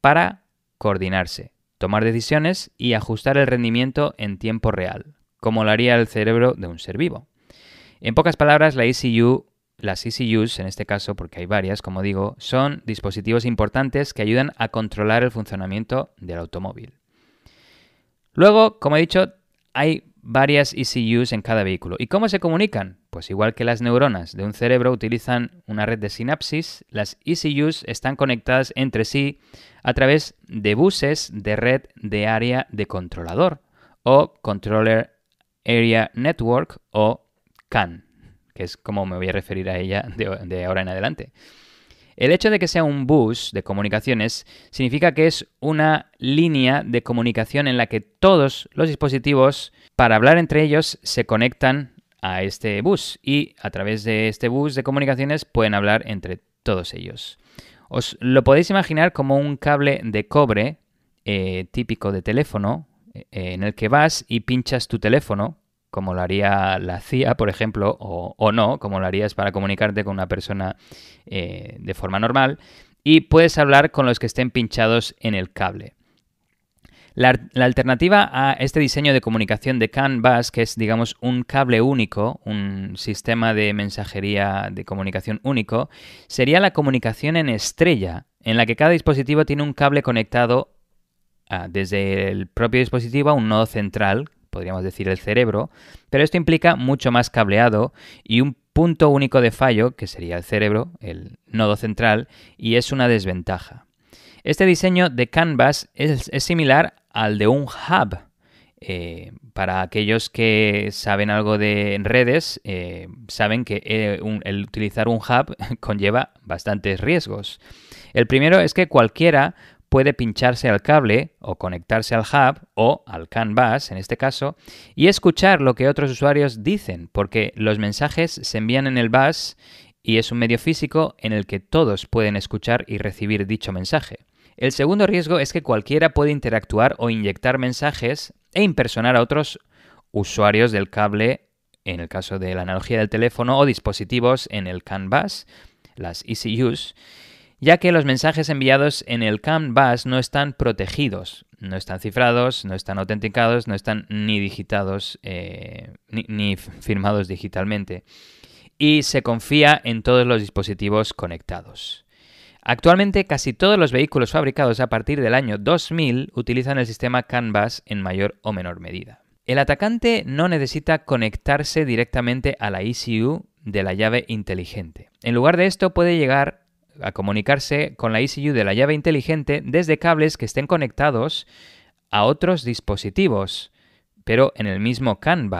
para coordinarse tomar decisiones y ajustar el rendimiento en tiempo real, como lo haría el cerebro de un ser vivo. En pocas palabras, la las ECUs, en este caso porque hay varias, como digo, son dispositivos importantes que ayudan a controlar el funcionamiento del automóvil. Luego, como he dicho, hay varias ECUs en cada vehículo. ¿Y cómo se comunican? Pues igual que las neuronas de un cerebro utilizan una red de sinapsis, las ECUs están conectadas entre sí a través de buses de red de área de controlador o Controller Area Network o CAN, que es como me voy a referir a ella de, ahora en adelante. El hecho de que sea un bus de comunicaciones significa que es una línea de comunicación en la que todos los dispositivos para hablar entre ellos se conectan a este bus y a través de este bus de comunicaciones pueden hablar entre todos ellos. Os lo podéis imaginar como un cable de cobre eh, típico de teléfono eh, en el que vas y pinchas tu teléfono, como lo haría la CIA, por ejemplo, o, no, como lo harías para comunicarte con una persona eh, de forma normal, y puedes hablar con los que estén pinchados en el cable. La, alternativa a este diseño de comunicación de canvas que es, digamos, un cable único, un sistema de mensajería de comunicación único, sería la comunicación en estrella, en la que cada dispositivo tiene un cable conectado ah, desde el propio dispositivo a un nodo central, podríamos decir el cerebro, pero esto implica mucho más cableado y un punto único de fallo, que sería el cerebro, el nodo central, y es una desventaja. Este diseño de Canvas es, es, similar al de un hub. Eh, para aquellos que saben algo de redes, eh, saben que eh, el utilizar un hub [laughs] conlleva bastantes riesgos. El primero es que cualquiera puede pincharse al cable o conectarse al hub o al CAN bus en este caso y escuchar lo que otros usuarios dicen, porque los mensajes se envían en el bus y es un medio físico en el que todos pueden escuchar y recibir dicho mensaje. El segundo riesgo es que cualquiera puede interactuar o inyectar mensajes e impersonar a otros usuarios del cable, en el caso de la analogía del teléfono, o dispositivos en el CAN bus, las ECUs, ya que los mensajes enviados en el CAN bus no están protegidos, no están cifrados, no están autenticados, no están ni digitados eh, ni firmados digitalmente. Y se confía en todos los dispositivos conectados. Actualmente casi todos los vehículos fabricados a partir del año 2000 utilizan el sistema CAN en mayor o menor medida. El atacante no necesita conectarse directamente a la ECU de la llave inteligente. En lugar de esto puede llegar a comunicarse con la ECU de la llave inteligente desde cables que estén conectados a otros dispositivos, pero en el mismo CAN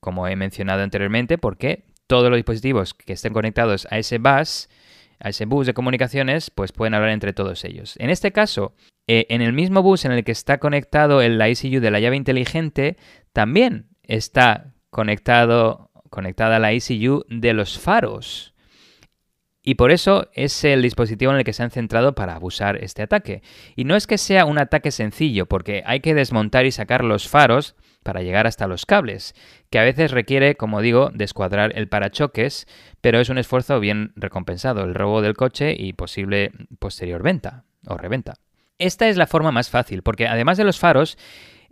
como he mencionado anteriormente, porque todos los dispositivos que estén conectados a ese bus a ese bus de comunicaciones, pues pueden hablar entre todos ellos. En este caso, eh, en el mismo bus en el que está conectado el, la ICU de la llave inteligente, también está conectado, conectada la ICU de los faros. Y por eso es el dispositivo en el que se han centrado para abusar este ataque. Y no es que sea un ataque sencillo, porque hay que desmontar y sacar los faros para llegar hasta los cables, que a veces requiere, como digo, descuadrar el parachoques, pero es un esfuerzo bien recompensado, el robo del coche y posible posterior venta o reventa. Esta es la forma más fácil, porque además de los faros,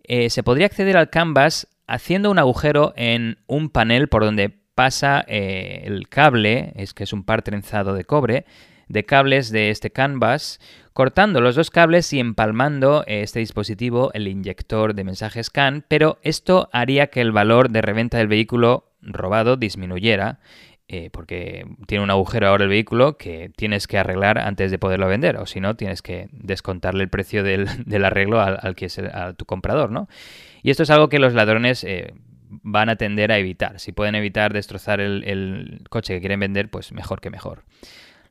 eh, se podría acceder al canvas haciendo un agujero en un panel por donde pasa eh, el cable, es que es un par trenzado de cobre, de cables de este canvas, cortando los dos cables y empalmando eh, este dispositivo, el inyector de mensajes CAN, pero esto haría que el valor de reventa del vehículo robado disminuyera eh, porque tiene un agujero ahora el vehículo que tienes que arreglar antes de poderlo vender, o si no, tienes que descontarle el precio del, [laughs] arreglo al, que es a tu comprador, ¿no? Y esto es algo que los ladrones eh, van a tender a evitar. Si pueden evitar destrozar el coche que quieren vender, pues mejor que mejor.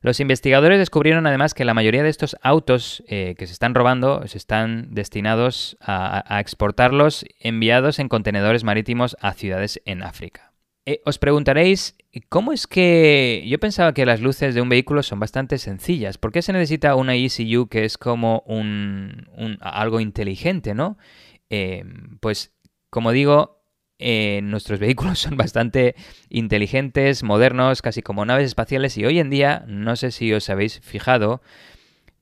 Los investigadores descubrieron además que la mayoría de estos autos eh, que se están robando se están destinados a, exportarlos enviados en contenedores marítimos a ciudades en África. Eh, os preguntaréis, ¿cómo es que yo pensaba que las luces de un vehículo son bastante sencillas? ¿Por qué se necesita una ECU que es como un, algo inteligente, no? Eh, pues, como digo, eh, nuestros vehículos son bastante inteligentes, modernos, casi como naves espaciales y hoy en día, no sé si os habéis fijado,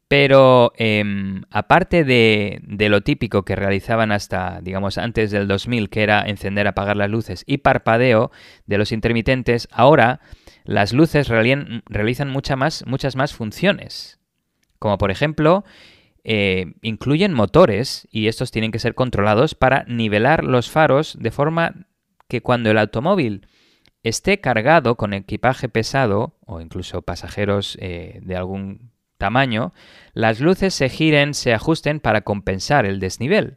pero em, aparte de, lo típico que realizaban hasta, digamos, antes del 2000, que era encender, apagar las luces y parpadeo de los intermitentes, ahora las luces realizan, muchas más funciones. Como por ejemplo, eh, incluyen motores y estos tienen que ser controlados para nivelar los faros de forma que cuando el automóvil esté cargado con equipaje pesado o incluso pasajeros eh, de algún tamaño, las luces se giren, se ajusten para compensar el desnivel.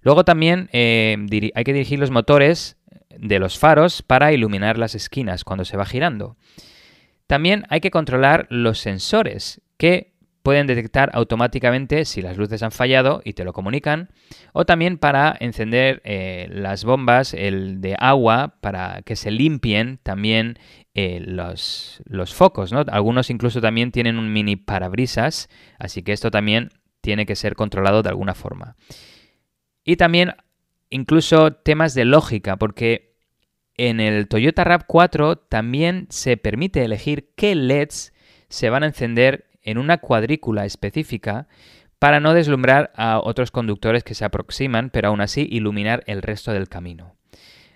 Luego también eh, hay que dirigir los motores de los faros para iluminar las esquinas cuando se va girando. También hay que controlar los sensores que pueden detectar automáticamente si las luces han fallado y te lo comunican, o también para encender eh, las bombas el de agua para que se limpien también eh, los, focos. Algunos incluso también tienen un mini parabrisas, así que esto también tiene que ser controlado de alguna forma. Y también incluso temas de lógica, porque en el Toyota RAV4 también se permite elegir qué LEDs se van a encender en una cuadrícula específica para no deslumbrar a otros conductores que se aproximan, pero aún así iluminar el resto del camino.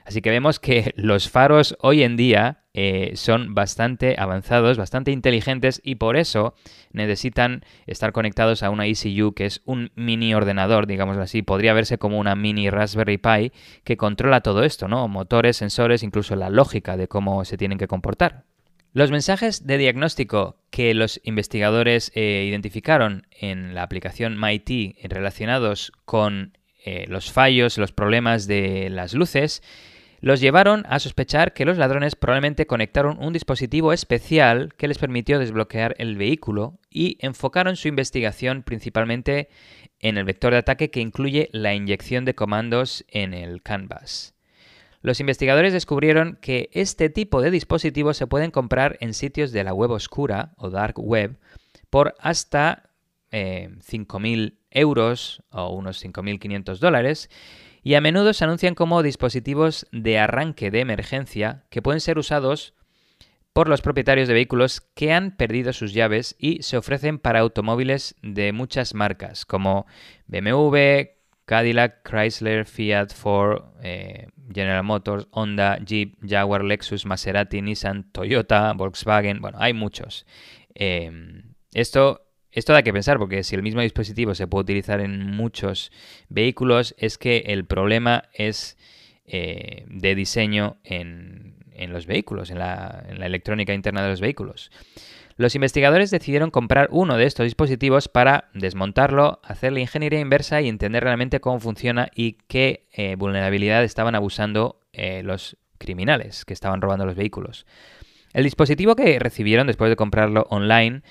Así que vemos que [laughs] los faros hoy en día eh, son bastante avanzados, bastante inteligentes y por eso necesitan estar conectados a una ECU que es un mini ordenador, digámoslo así. Podría verse como una mini Raspberry Pi que controla todo esto, ¿no? Motores, sensores, incluso la lógica de cómo se tienen que comportar. Los mensajes de diagnóstico que los investigadores eh, identificaron en la aplicación MIT relacionados con eh, los fallos, los problemas de las luces, los llevaron a sospechar que los ladrones probablemente conectaron un dispositivo especial que les permitió desbloquear el vehículo y enfocaron su investigación principalmente en el vector de ataque que incluye la inyección de comandos en el canvas. Los investigadores descubrieron que este tipo de dispositivos se pueden comprar en sitios de la web oscura o dark web por hasta 5.000 eh, euros o unos 5.500 dólares y a menudo se anuncian como dispositivos de arranque de emergencia que pueden ser usados por los propietarios de vehículos que han perdido sus llaves y se ofrecen para automóviles de muchas marcas como BMW, Cadillac, Chrysler, Fiat, Ford, eh, General Motors, Honda, Jeep, Jaguar, Lexus, Maserati, Nissan, Toyota, Volkswagen, bueno, hay muchos. Em, esto, da que pensar porque si el mismo dispositivo se puede utilizar en muchos vehículos, es que el problema es eh, de diseño en, los vehículos, en la electrónica interna de los vehículos. Los investigadores decidieron comprar uno de estos dispositivos para desmontarlo, hacer la ingeniería inversa y entender realmente cómo funciona y qué eh, vulnerabilidad estaban abusando eh, los criminales que estaban robando los vehículos. El dispositivo que recibieron después de comprarlo online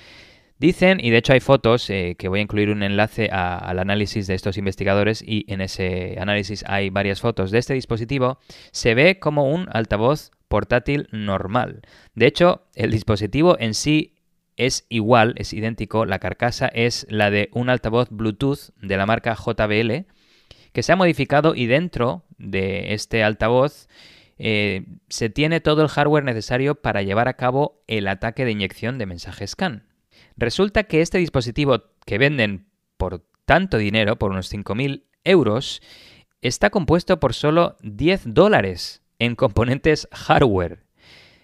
Dicen, y de hecho hay fotos, eh, que voy a incluir un enlace al análisis de estos investigadores, y en ese análisis hay varias fotos de este dispositivo, se ve como un altavoz portátil normal. De hecho, el dispositivo en sí es igual, es idéntico, la carcasa es la de un altavoz Bluetooth de la marca JBL que se ha modificado y dentro de este altavoz eh, se tiene todo el hardware necesario para llevar a cabo el ataque de inyección de mensaje scan. Resulta que este dispositivo que venden por tanto dinero, por unos 5.000 euros, está compuesto por solo 10 dólares en componentes hardware.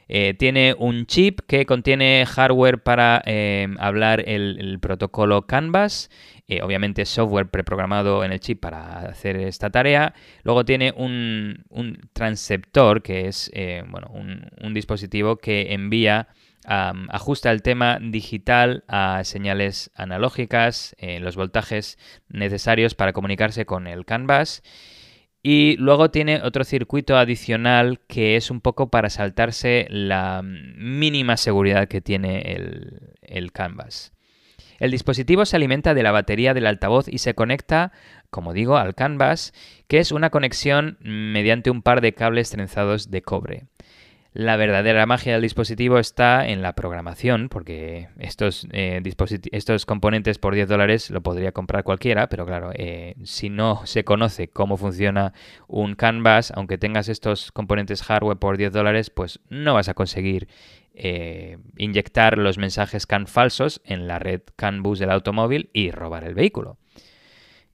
Eh, tiene un chip que contiene hardware para em, hablar el, protocolo Canvas, eh, obviamente software preprogramado en el chip para hacer esta tarea. Luego tiene un, un transceptor, que es eh, un, dispositivo que envía, ajusta el tema digital a señales analógicas, los voltajes necesarios para comunicarse con el Canvas. Y luego tiene otro circuito adicional que es un poco para saltarse la mínima seguridad que tiene el, el canvas. El dispositivo se alimenta de la batería del altavoz y se conecta, como digo, al canvas, que es una conexión mediante un par de cables trenzados de cobre. La verdadera magia del dispositivo está en la programación, porque estos, eh, estos componentes por 10 dólares lo podría comprar cualquiera, pero claro, eh, si no se conoce cómo funciona un canvas, aunque tengas estos componentes hardware por 10 dólares, pues no vas a conseguir eh, inyectar los mensajes CAN falsos en la red CAN bus del automóvil y robar el vehículo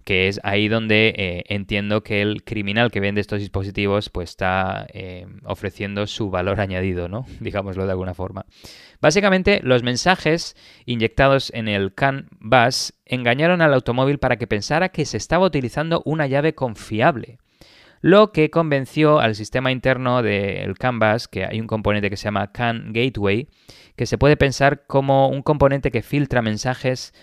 que es ahí donde eh, entiendo que el criminal que vende estos dispositivos pues está eh, ofreciendo su valor [laughs] añadido, ¿no? [laughs] Digámoslo de alguna forma. Básicamente, los mensajes inyectados en el CAN bus engañaron al automóvil para que pensara que se estaba utilizando una llave confiable, lo que convenció al sistema interno del Canvas, que hay un componente que se llama CAN Gateway, que se puede pensar como un componente que filtra mensajes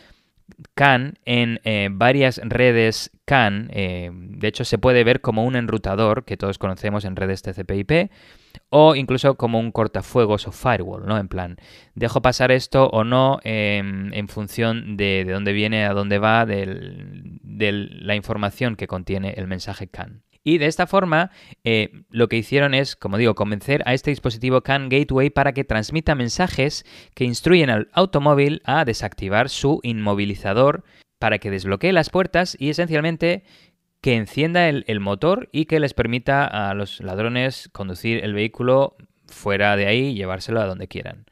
CAN en eh, varias redes CAN. Eh, de hecho, se puede ver como un enrutador que todos conocemos en redes TCP/IP o incluso como un cortafuegos o firewall, ¿no? En plan, dejo pasar esto o no em, en función de, de, dónde viene, a dónde va, de la información que contiene el mensaje CAN. Y de esta forma, eh, lo que hicieron es, como digo, convencer a este dispositivo CAN Gateway para que transmita mensajes que instruyen al automóvil a desactivar su inmovilizador para que desbloquee las puertas y esencialmente que encienda el, el motor y que les permita a los ladrones conducir el vehículo fuera de ahí y llevárselo a donde quieran.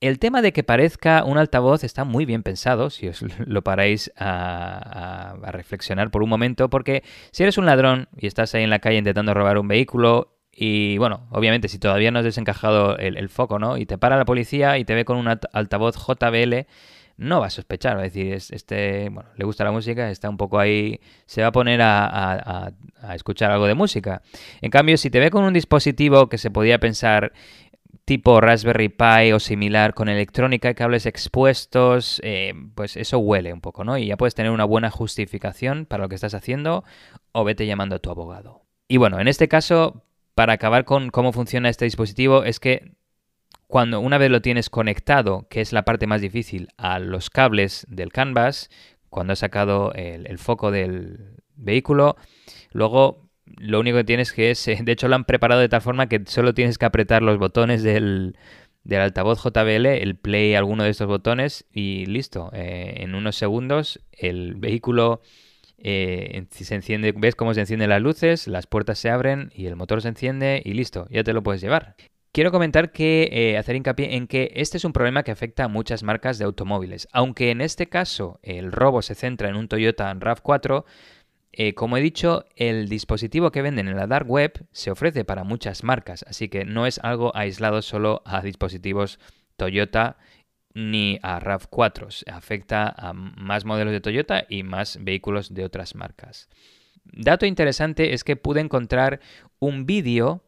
El tema de que parezca un altavoz está muy bien pensado, si os [laughs] lo paráis a, reflexionar por un momento, porque si eres un ladrón y estás ahí en la calle intentando robar un vehículo, y bueno, obviamente si todavía no has desencajado el, foco, ¿no? Y te para la policía y te ve con un altavoz JBL, no va a sospechar, va a decir, este, bueno, le gusta la música, está un poco ahí, se va a poner a, escuchar algo de música. En cambio, si te ve con un dispositivo que se podía pensar tipo Raspberry Pi o similar, con electrónica, y cables expuestos, eh, pues eso huele un poco, ¿no? Y ya puedes tener una buena justificación para lo que estás haciendo o vete llamando a tu abogado. Y bueno, en este caso, para acabar con cómo funciona este dispositivo, es que cuando una vez lo tienes conectado, que es la parte más difícil, a los cables del canvas, cuando has sacado el foco del vehículo, luego lo único que tienes que es, eh, de hecho lo han preparado de tal forma que solo tienes que apretar los botones del, altavoz JBL, el play alguno de estos botones y listo. Eh, en unos segundos el vehículo eh, se enciende, ves cómo se encienden las luces, las puertas se abren y el motor se enciende y listo, ya te lo puedes llevar. Quiero comentar que hacer hincapié en que este es un problema que afecta a muchas marcas de automóviles. Aunque en este caso el robo se centra en un Toyota RAV4, eh, como he dicho, el dispositivo que venden en la dark web se ofrece para muchas marcas, así que no es algo aislado solo a dispositivos Toyota ni a RAV4. Afecta a más modelos de Toyota y más vehículos de otras marcas. Dato interesante es que pude encontrar un vídeo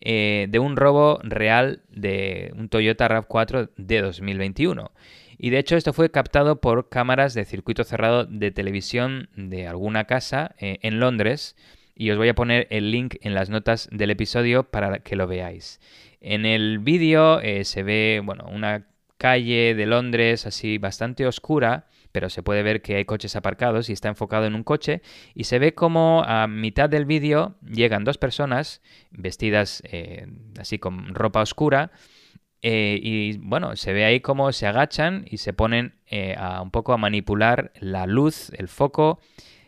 eh, de un robo real de un Toyota RAV4 de 2021. Y de hecho esto fue captado por cámaras de circuito cerrado de televisión de alguna casa eh, en Londres. Y os voy a poner el link en las notas del episodio para que lo veáis. En el vídeo eh, se ve bueno, una calle de Londres así bastante oscura, pero se puede ver que hay coches aparcados y está enfocado en un coche y se ve como a mitad del vídeo llegan dos personas vestidas eh, así con ropa oscura eh, y bueno, se ve ahí cómo se agachan y se ponen eh, a, un poco a manipular la luz, el foco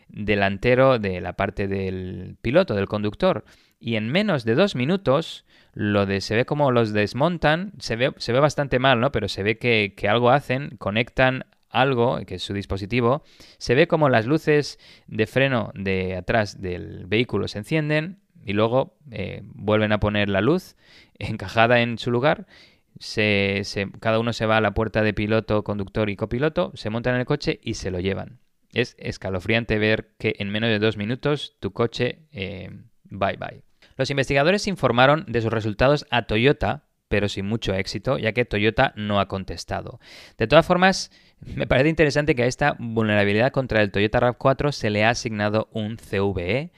delantero de la parte del piloto, del conductor. Y en menos de dos minutos, lo de se ve cómo los desmontan, se ve, se ve bastante mal, ¿no? Pero se ve que, algo hacen, conectan algo, que es su dispositivo, se ve como las luces de freno de atrás del vehículo se encienden y luego eh, vuelven a poner la luz [laughs] encajada en su lugar cada uno se va a la puerta de piloto, conductor y copiloto, se montan en el coche y se lo llevan. Es escalofriante ver que en menos de dos minutos tu coche eh, bye bye. Los investigadores informaron de sus resultados a Toyota, pero sin mucho éxito, ya que Toyota no ha contestado. De todas formas, [laughs] me parece interesante que a esta vulnerabilidad contra el Toyota RAV4 se le ha asignado un CVE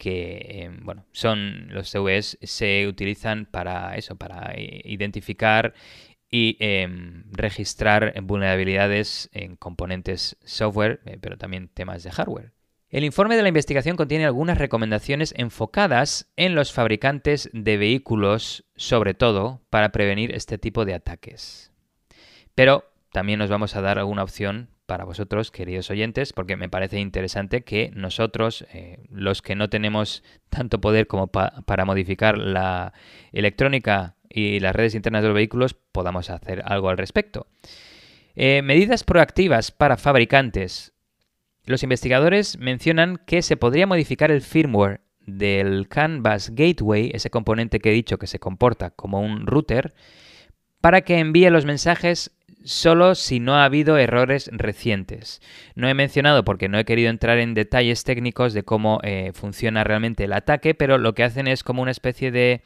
que eh, bueno, son los CVEs se utilizan para eso, para identificar y em, registrar vulnerabilidades en componentes software, eh, pero también temas de hardware. El informe de la investigación contiene algunas recomendaciones enfocadas en los fabricantes de vehículos, sobre todo para prevenir este tipo de ataques. Pero también nos vamos a dar alguna opción para vosotros, queridos oyentes, porque me parece interesante que nosotros, eh, los que no tenemos tanto poder como para modificar la electrónica y las redes internas de los vehículos, podamos hacer algo al respecto. Eh, medidas proactivas para fabricantes. Los investigadores mencionan que se podría modificar el firmware del Canvas Gateway, ese componente que he dicho que se comporta como un router, para que envíe los mensajes solo si no ha habido errores recientes. No he mencionado porque no he querido entrar en detalles técnicos de cómo eh, funciona realmente el ataque, pero lo que hacen es como una especie de,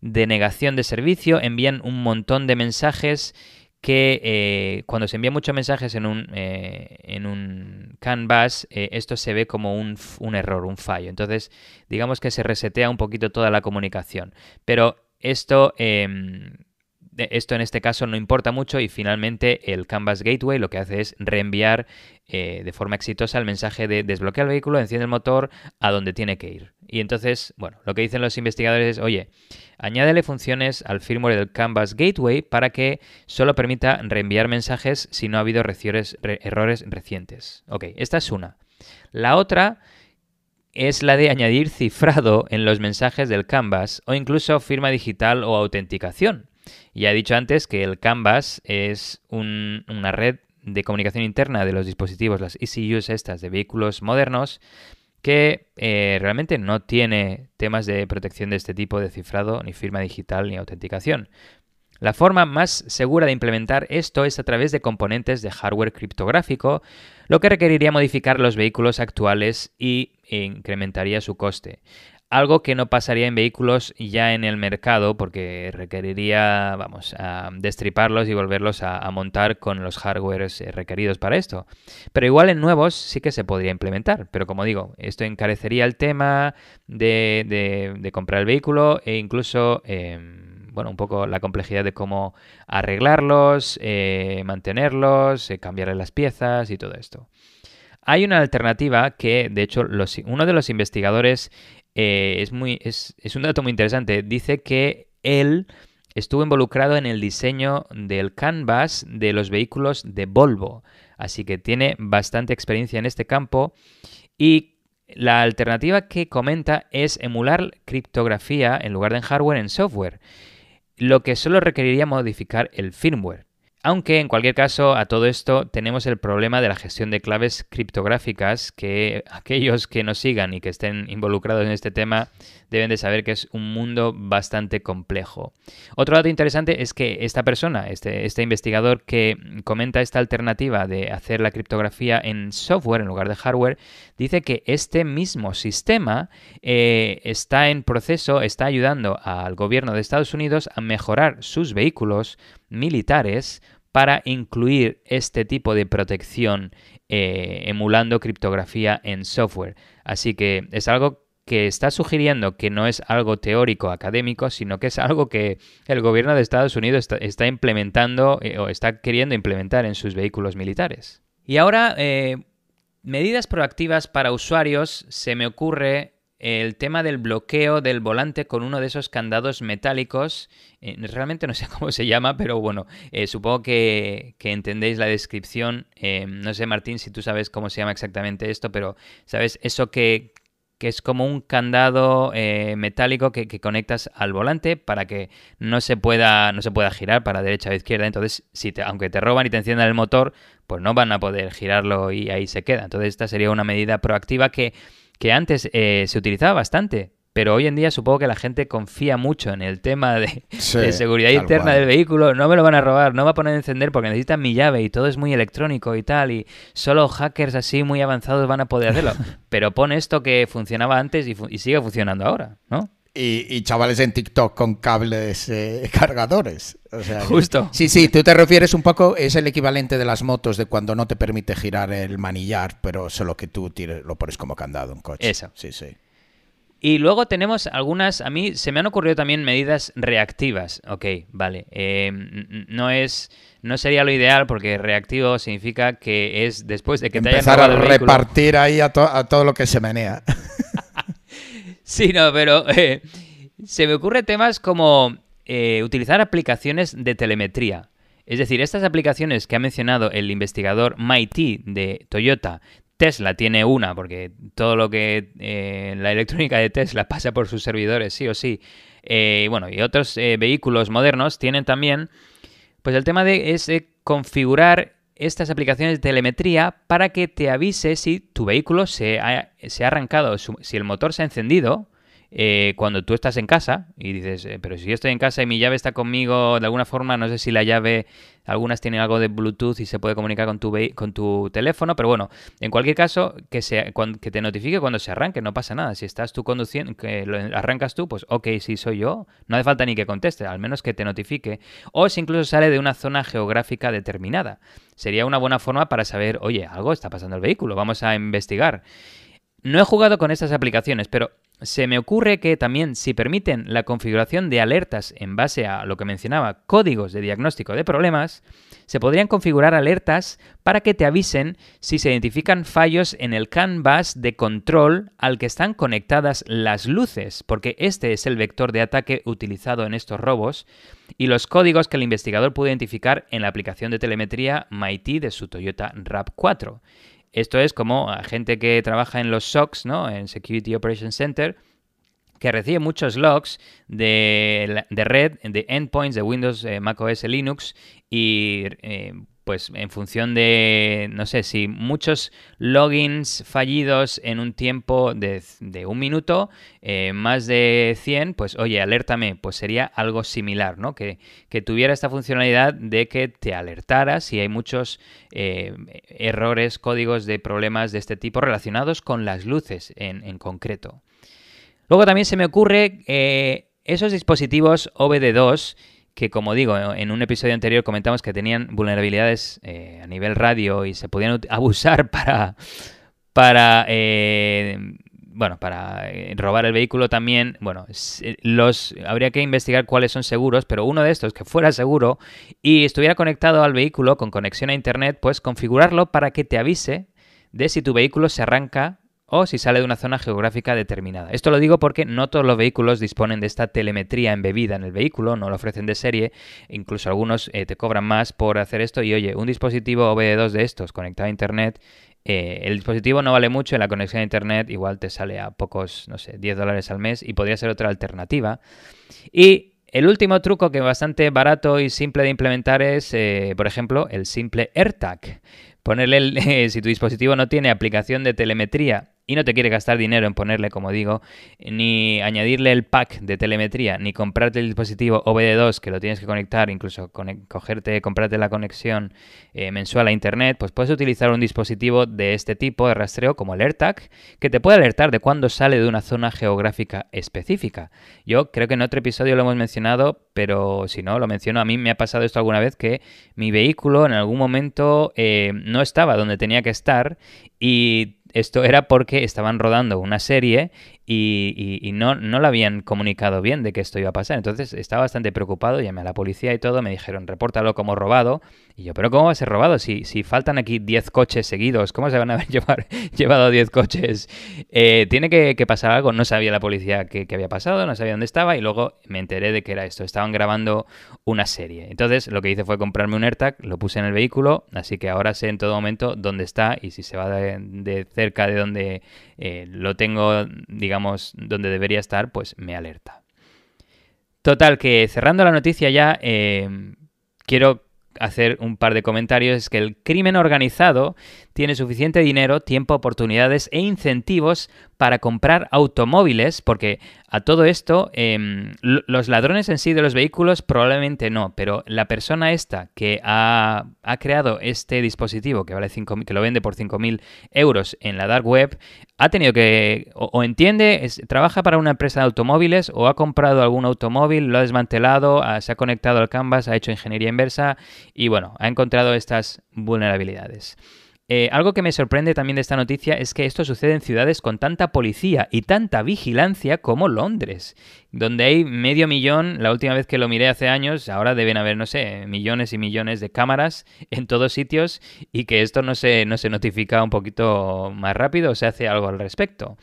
negación de servicio, envían un montón de mensajes que eh, cuando se envían muchos mensajes en un, eh, en un canvas, esto se ve como un, un, error, un fallo. Entonces, digamos que se resetea un poquito toda la comunicación. Pero esto em, esto en este caso no importa mucho y finalmente el Canvas Gateway lo que hace es reenviar eh, de forma exitosa el mensaje de desbloquea el vehículo, enciende el motor a donde tiene que ir. Y entonces, bueno, lo que dicen los investigadores es, oye, añádele funciones al firmware del Canvas Gateway para que solo permita reenviar mensajes si no ha habido errores recientes. Ok, esta es una. La otra es la de añadir cifrado en los mensajes del Canvas o incluso firma digital o autenticación. Ya he dicho antes que el Canvas es una red de comunicación interna de los dispositivos, las ECUs estas de vehículos modernos, que eh, realmente no tiene temas de protección de este tipo de cifrado, ni firma digital, ni autenticación. La forma más segura de implementar esto es a través de componentes de hardware criptográfico, lo que requeriría modificar los vehículos actuales y incrementaría su coste algo que no pasaría en vehículos ya en el mercado porque requeriría, vamos, a destriparlos y volverlos a, montar con los hardwares eh, requeridos para esto. Pero igual en nuevos sí que se podría implementar, pero como digo, esto encarecería el tema de, comprar el vehículo e incluso... Em, bueno, un poco la complejidad de cómo arreglarlos, eh, mantenerlos, cambiar eh, cambiarle las piezas y todo esto. Hay una alternativa que, de hecho, uno de los investigadores eh, es, muy, es, es un dato muy interesante. Dice que él estuvo involucrado en el diseño del canvas de los vehículos de Volvo, así que tiene bastante experiencia en este campo y la alternativa que comenta es emular criptografía en lugar de hardware en software, lo que solo requeriría modificar el firmware. Aunque en cualquier caso a todo esto tenemos el problema de la gestión de claves criptográficas que [laughs] aquellos que nos sigan y que estén involucrados en este tema deben de saber que es un mundo bastante complejo. Otro dato interesante es que esta persona, este, este investigador que comenta esta alternativa de hacer la criptografía en software en lugar de hardware, dice que este mismo sistema eh, está en proceso, está ayudando al gobierno de Estados Unidos a mejorar sus vehículos militares para incluir este tipo de protección eh, emulando criptografía en software. Así que es algo que está sugiriendo que no es algo teórico académico, sino que es algo que el gobierno de Estados Unidos está, implementando eh, o está queriendo implementar en sus vehículos militares. Y ahora, eh, medidas proactivas para usuarios, se me ocurre el tema del bloqueo del volante con uno de esos candados metálicos. Eh, realmente no sé [laughs] cómo se llama, pero bueno, eh, supongo que, entendéis la descripción. Em, no sé, Martín, si tú sabes cómo se llama exactamente esto, pero ¿sabes? Eso que, que es como un candado eh, metálico que, conectas al volante para que no se pueda, no se pueda girar para derecha o izquierda. Entonces, si aunque te roban y te enciendan el motor, pues no van a poder girarlo y ahí se queda. Entonces, esta sería una medida proactiva que que antes eh, se utilizaba bastante, pero hoy en día supongo que la gente confía mucho en el tema de, seguridad interna del vehículo. No me lo van a robar, no va a poner a encender porque necesitan mi llave y todo es muy electrónico y tal. Y solo hackers así muy avanzados van a poder hacerlo. [laughs] pero pon esto que funcionaba antes y, y sigue funcionando ahora, ¿no? y, chavales en TikTok con cables eh, [laughs] cargadores. Justo. Sí, sí, tú te refieres un poco, es el equivalente de las motos de cuando no te permite girar el manillar, pero solo que tú lo pones como candado un coche. Eso. Sí, sí. Y luego tenemos algunas, a mí se me han ocurrido también medidas reactivas. Ok, vale. Eh, no es, no sería lo ideal porque reactivo significa que es después de que Empezar te a repartir ahí a, todo lo que se menea. [laughs] Sí, no, pero eh, se me ocurre temas como eh, utilizar aplicaciones de telemetría. Es decir, estas aplicaciones que ha mencionado el investigador MIT de Toyota, Tesla tiene una, porque todo lo que eh, la electrónica de Tesla [laughs] pasa por sus servidores, sí o sí. bueno, y otros vehículos modernos tienen también, pues el tema de es configurar estas aplicaciones de telemetría para que te avise si tu vehículo se ha, arrancado, si el motor se ha encendido eh, cuando tú estás en casa y dices, eh, pero si yo estoy en casa y mi llave está conmigo, de alguna forma, no sé si la llave, algunas tienen algo de Bluetooth y se puede comunicar con tu, con tu teléfono, pero bueno, en cualquier caso, que, se, que te notifique cuando se arranque, no pasa nada. Si estás tú conduciendo, que arrancas tú, pues ok, si soy yo, no hace falta ni que conteste, al menos que te notifique. O si incluso sale de una zona geográfica determinada. Sería una buena forma para saber, oye, algo está pasando el vehículo, vamos a investigar. No he jugado con estas aplicaciones, pero se me ocurre que también, si permiten la configuración de alertas en base a lo que mencionaba, códigos de diagnóstico de problemas, se podrían configurar alertas para que te avisen si se identifican fallos en el canvas de control al que están conectadas las luces, porque este es el vector de ataque utilizado en estos robos, y los códigos que el investigador pudo identificar en la aplicación de telemetría MIT de su Toyota rap 4 esto es como gente que trabaja en los SOCs, ¿no? En Security Operations Center, que recibe muchos logs de, red, de endpoints de Windows, eh, Mac OS, Linux, y eh, pues en función de, no sé, si muchos logins fallidos en un tiempo de, un minuto, eh, más de 100, pues oye, alértame, pues sería algo similar, ¿no? Que, tuviera esta funcionalidad de que te alertara si hay muchos eh, errores, códigos de problemas de este tipo relacionados con las luces en, concreto. Luego también se me ocurre eh, esos dispositivos OBD2 que como digo, en un episodio anterior comentamos que tenían vulnerabilidades eh, a nivel radio y se podían [laughs] abusar para, para eh, bueno, para eh, robar el vehículo también, bueno, los habría que investigar cuáles son seguros, pero uno de estos que fuera seguro y estuviera conectado al vehículo con conexión a internet, pues configurarlo para que te avise de si tu vehículo se arranca o si sale de una zona geográfica determinada. Esto lo digo porque no todos los vehículos disponen de esta telemetría embebida en el vehículo, no lo ofrecen de serie, incluso algunos eh, te cobran más por hacer esto y oye, un dispositivo OBD2 e de estos conectado a Internet, eh, el dispositivo no vale mucho en la conexión a Internet, igual te sale a pocos, no sé, 10 dólares al mes y podría ser otra alternativa. Y el último truco que es bastante barato y simple de implementar es, eh, por ejemplo, el simple AirTag. Ponerle, [laughs] si tu dispositivo no tiene aplicación de telemetría y no te quiere gastar dinero en ponerle, como digo, ni añadirle el pack de telemetría, ni comprarte el dispositivo OBD2 que lo tienes que conectar, incluso cogerte, comprarte la conexión eh, mensual a internet, pues puedes utilizar un dispositivo de este tipo de rastreo como el que te puede alertar de cuándo sale de una zona geográfica específica. Yo creo que en otro episodio lo hemos mencionado, pero si no, lo menciono. A mí me ha pasado esto alguna vez que mi vehículo en algún momento eh, no estaba donde tenía que estar y esto era porque estaban rodando una serie y, no, no lo habían comunicado bien de que esto iba a pasar. Entonces estaba bastante preocupado, llamé a la policía y todo, me dijeron, repórtalo como robado. Y yo, pero ¿cómo va a ser robado? Si, si faltan aquí 10 coches seguidos, ¿cómo se van a haber [laughs] llevar, llevado 10 coches? Eh, tiene que, pasar algo. No sabía la policía qué había pasado, no sabía dónde estaba y luego me enteré de que era esto. Estaban grabando una serie. Entonces lo que hice fue comprarme un AirTag, lo puse en el vehículo, así que ahora sé en todo momento dónde está y si se va de, de cerca de donde eh, lo tengo, digamos, donde debería estar, pues me alerta. Total, que cerrando la noticia ya, eh, quiero hacer un par de comentarios. Es que el crimen organizado tiene suficiente dinero, tiempo, oportunidades e incentivos para comprar automóviles, porque a todo esto em, los ladrones en sí de los vehículos probablemente no, pero la persona esta que ha, creado este dispositivo que, vale 5, que lo vende por 5.000 euros en la dark web, ha tenido que, o, entiende, trabaja para una empresa de automóviles o ha comprado algún automóvil, lo ha desmantelado, ah, se ha conectado al canvas, ha hecho ingeniería inversa y bueno, ha encontrado estas vulnerabilidades. Eh, algo que me sorprende también de esta noticia es que esto sucede en ciudades con tanta policía y tanta vigilancia como Londres, donde hay medio millón, la última vez que lo miré hace años, ahora deben haber, no sé, millones y millones de cámaras en todos sitios y que esto no se, no se notifica un poquito más rápido o se hace algo al respecto.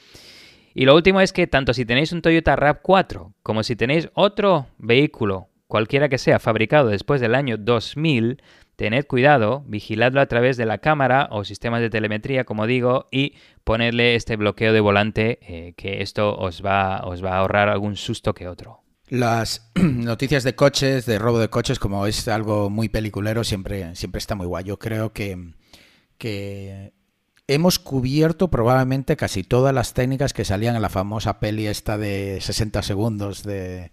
Y lo último es que tanto si tenéis un Toyota RAV4 como si tenéis otro vehículo, cualquiera que sea, fabricado después del año 2000, Tened cuidado, vigiladlo a través de la cámara o sistemas de telemetría, como digo, y ponedle este bloqueo de volante, eh, que esto os va, os va a ahorrar algún susto que otro. Las [clears throat] noticias de coches, de robo de coches, como es algo muy peliculero, siempre, siempre está muy guay. Yo creo que, hemos cubierto probablemente casi todas las técnicas que salían en la famosa peli esta de 60 segundos de...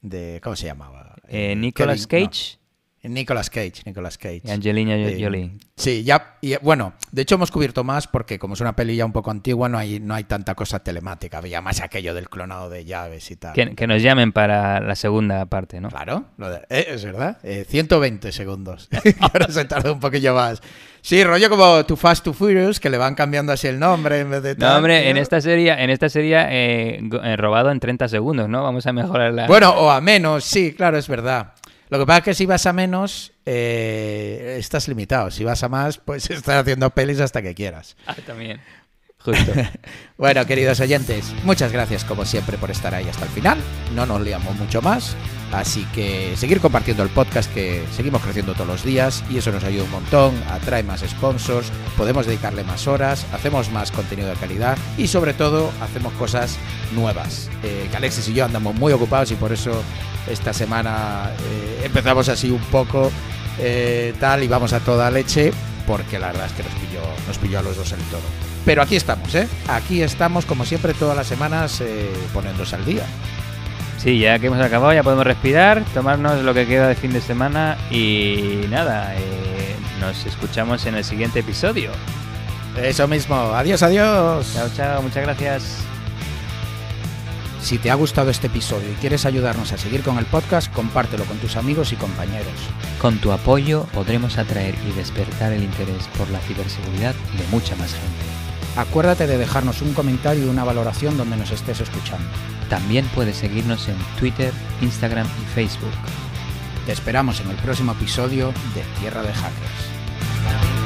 de ¿Cómo se llamaba? Eh, eh, Nicolas Cage. Nicolas Cage, Nicolas Cage. Y Angelina eh, Jolie. sí, ya, y, bueno, de hecho hemos cubierto más porque como es una peli ya un poco antigua no hay, no hay tanta cosa telemática, había más aquello del clonado de llaves y tal. Que, nos llamen para la segunda parte, ¿no? Claro, eh, es verdad, 120 eh, segundos, [laughs] ahora se tarda un poquillo más. Sí, rollo como Too Fast, Too Furious, que le van cambiando así el nombre en vez de... no, hombre, en esta serie, en esta serie robado en 30 segundos, ¿no? Vamos a mejorar Bueno, o a menos, sí, claro, es verdad. Lo que pasa es que si vas a menos, eh, estás limitado. Si vas a más, pues [laughs] estás haciendo pelis hasta que quieras. Ah, también. [laughs] bueno, queridos oyentes, muchas gracias como siempre por estar ahí hasta el final. No nos liamos mucho más. Así que seguir compartiendo el podcast que seguimos creciendo todos los días y eso nos ayuda un montón, atrae más sponsors, podemos dedicarle más horas, hacemos más contenido de calidad y sobre todo hacemos cosas nuevas. Eh, Alexis y yo andamos muy ocupados y por eso esta semana eh, empezamos así un poco eh, tal y vamos a toda leche porque la verdad es que nos pilló, nos pilló a los dos el todo. Pero aquí estamos, ¿eh? Aquí estamos, como siempre, todas las semanas eh, al día. Sí, ya que hemos acabado, ya podemos respirar, tomarnos lo que queda de fin de semana y nada, eh, nos escuchamos en el siguiente episodio. Eso mismo, adiós, adiós. Chao, chao, muchas gracias. Si te ha gustado este episodio y quieres ayudarnos a seguir con el podcast, compártelo con tus amigos y compañeros. Con tu apoyo podremos atraer y despertar el interés por la ciberseguridad de mucha más gente. Acuérdate de dejarnos un comentario y una valoración donde nos estés escuchando. También puedes seguirnos en Twitter, Instagram y Facebook. Te esperamos en el próximo episodio de Tierra de Hackers.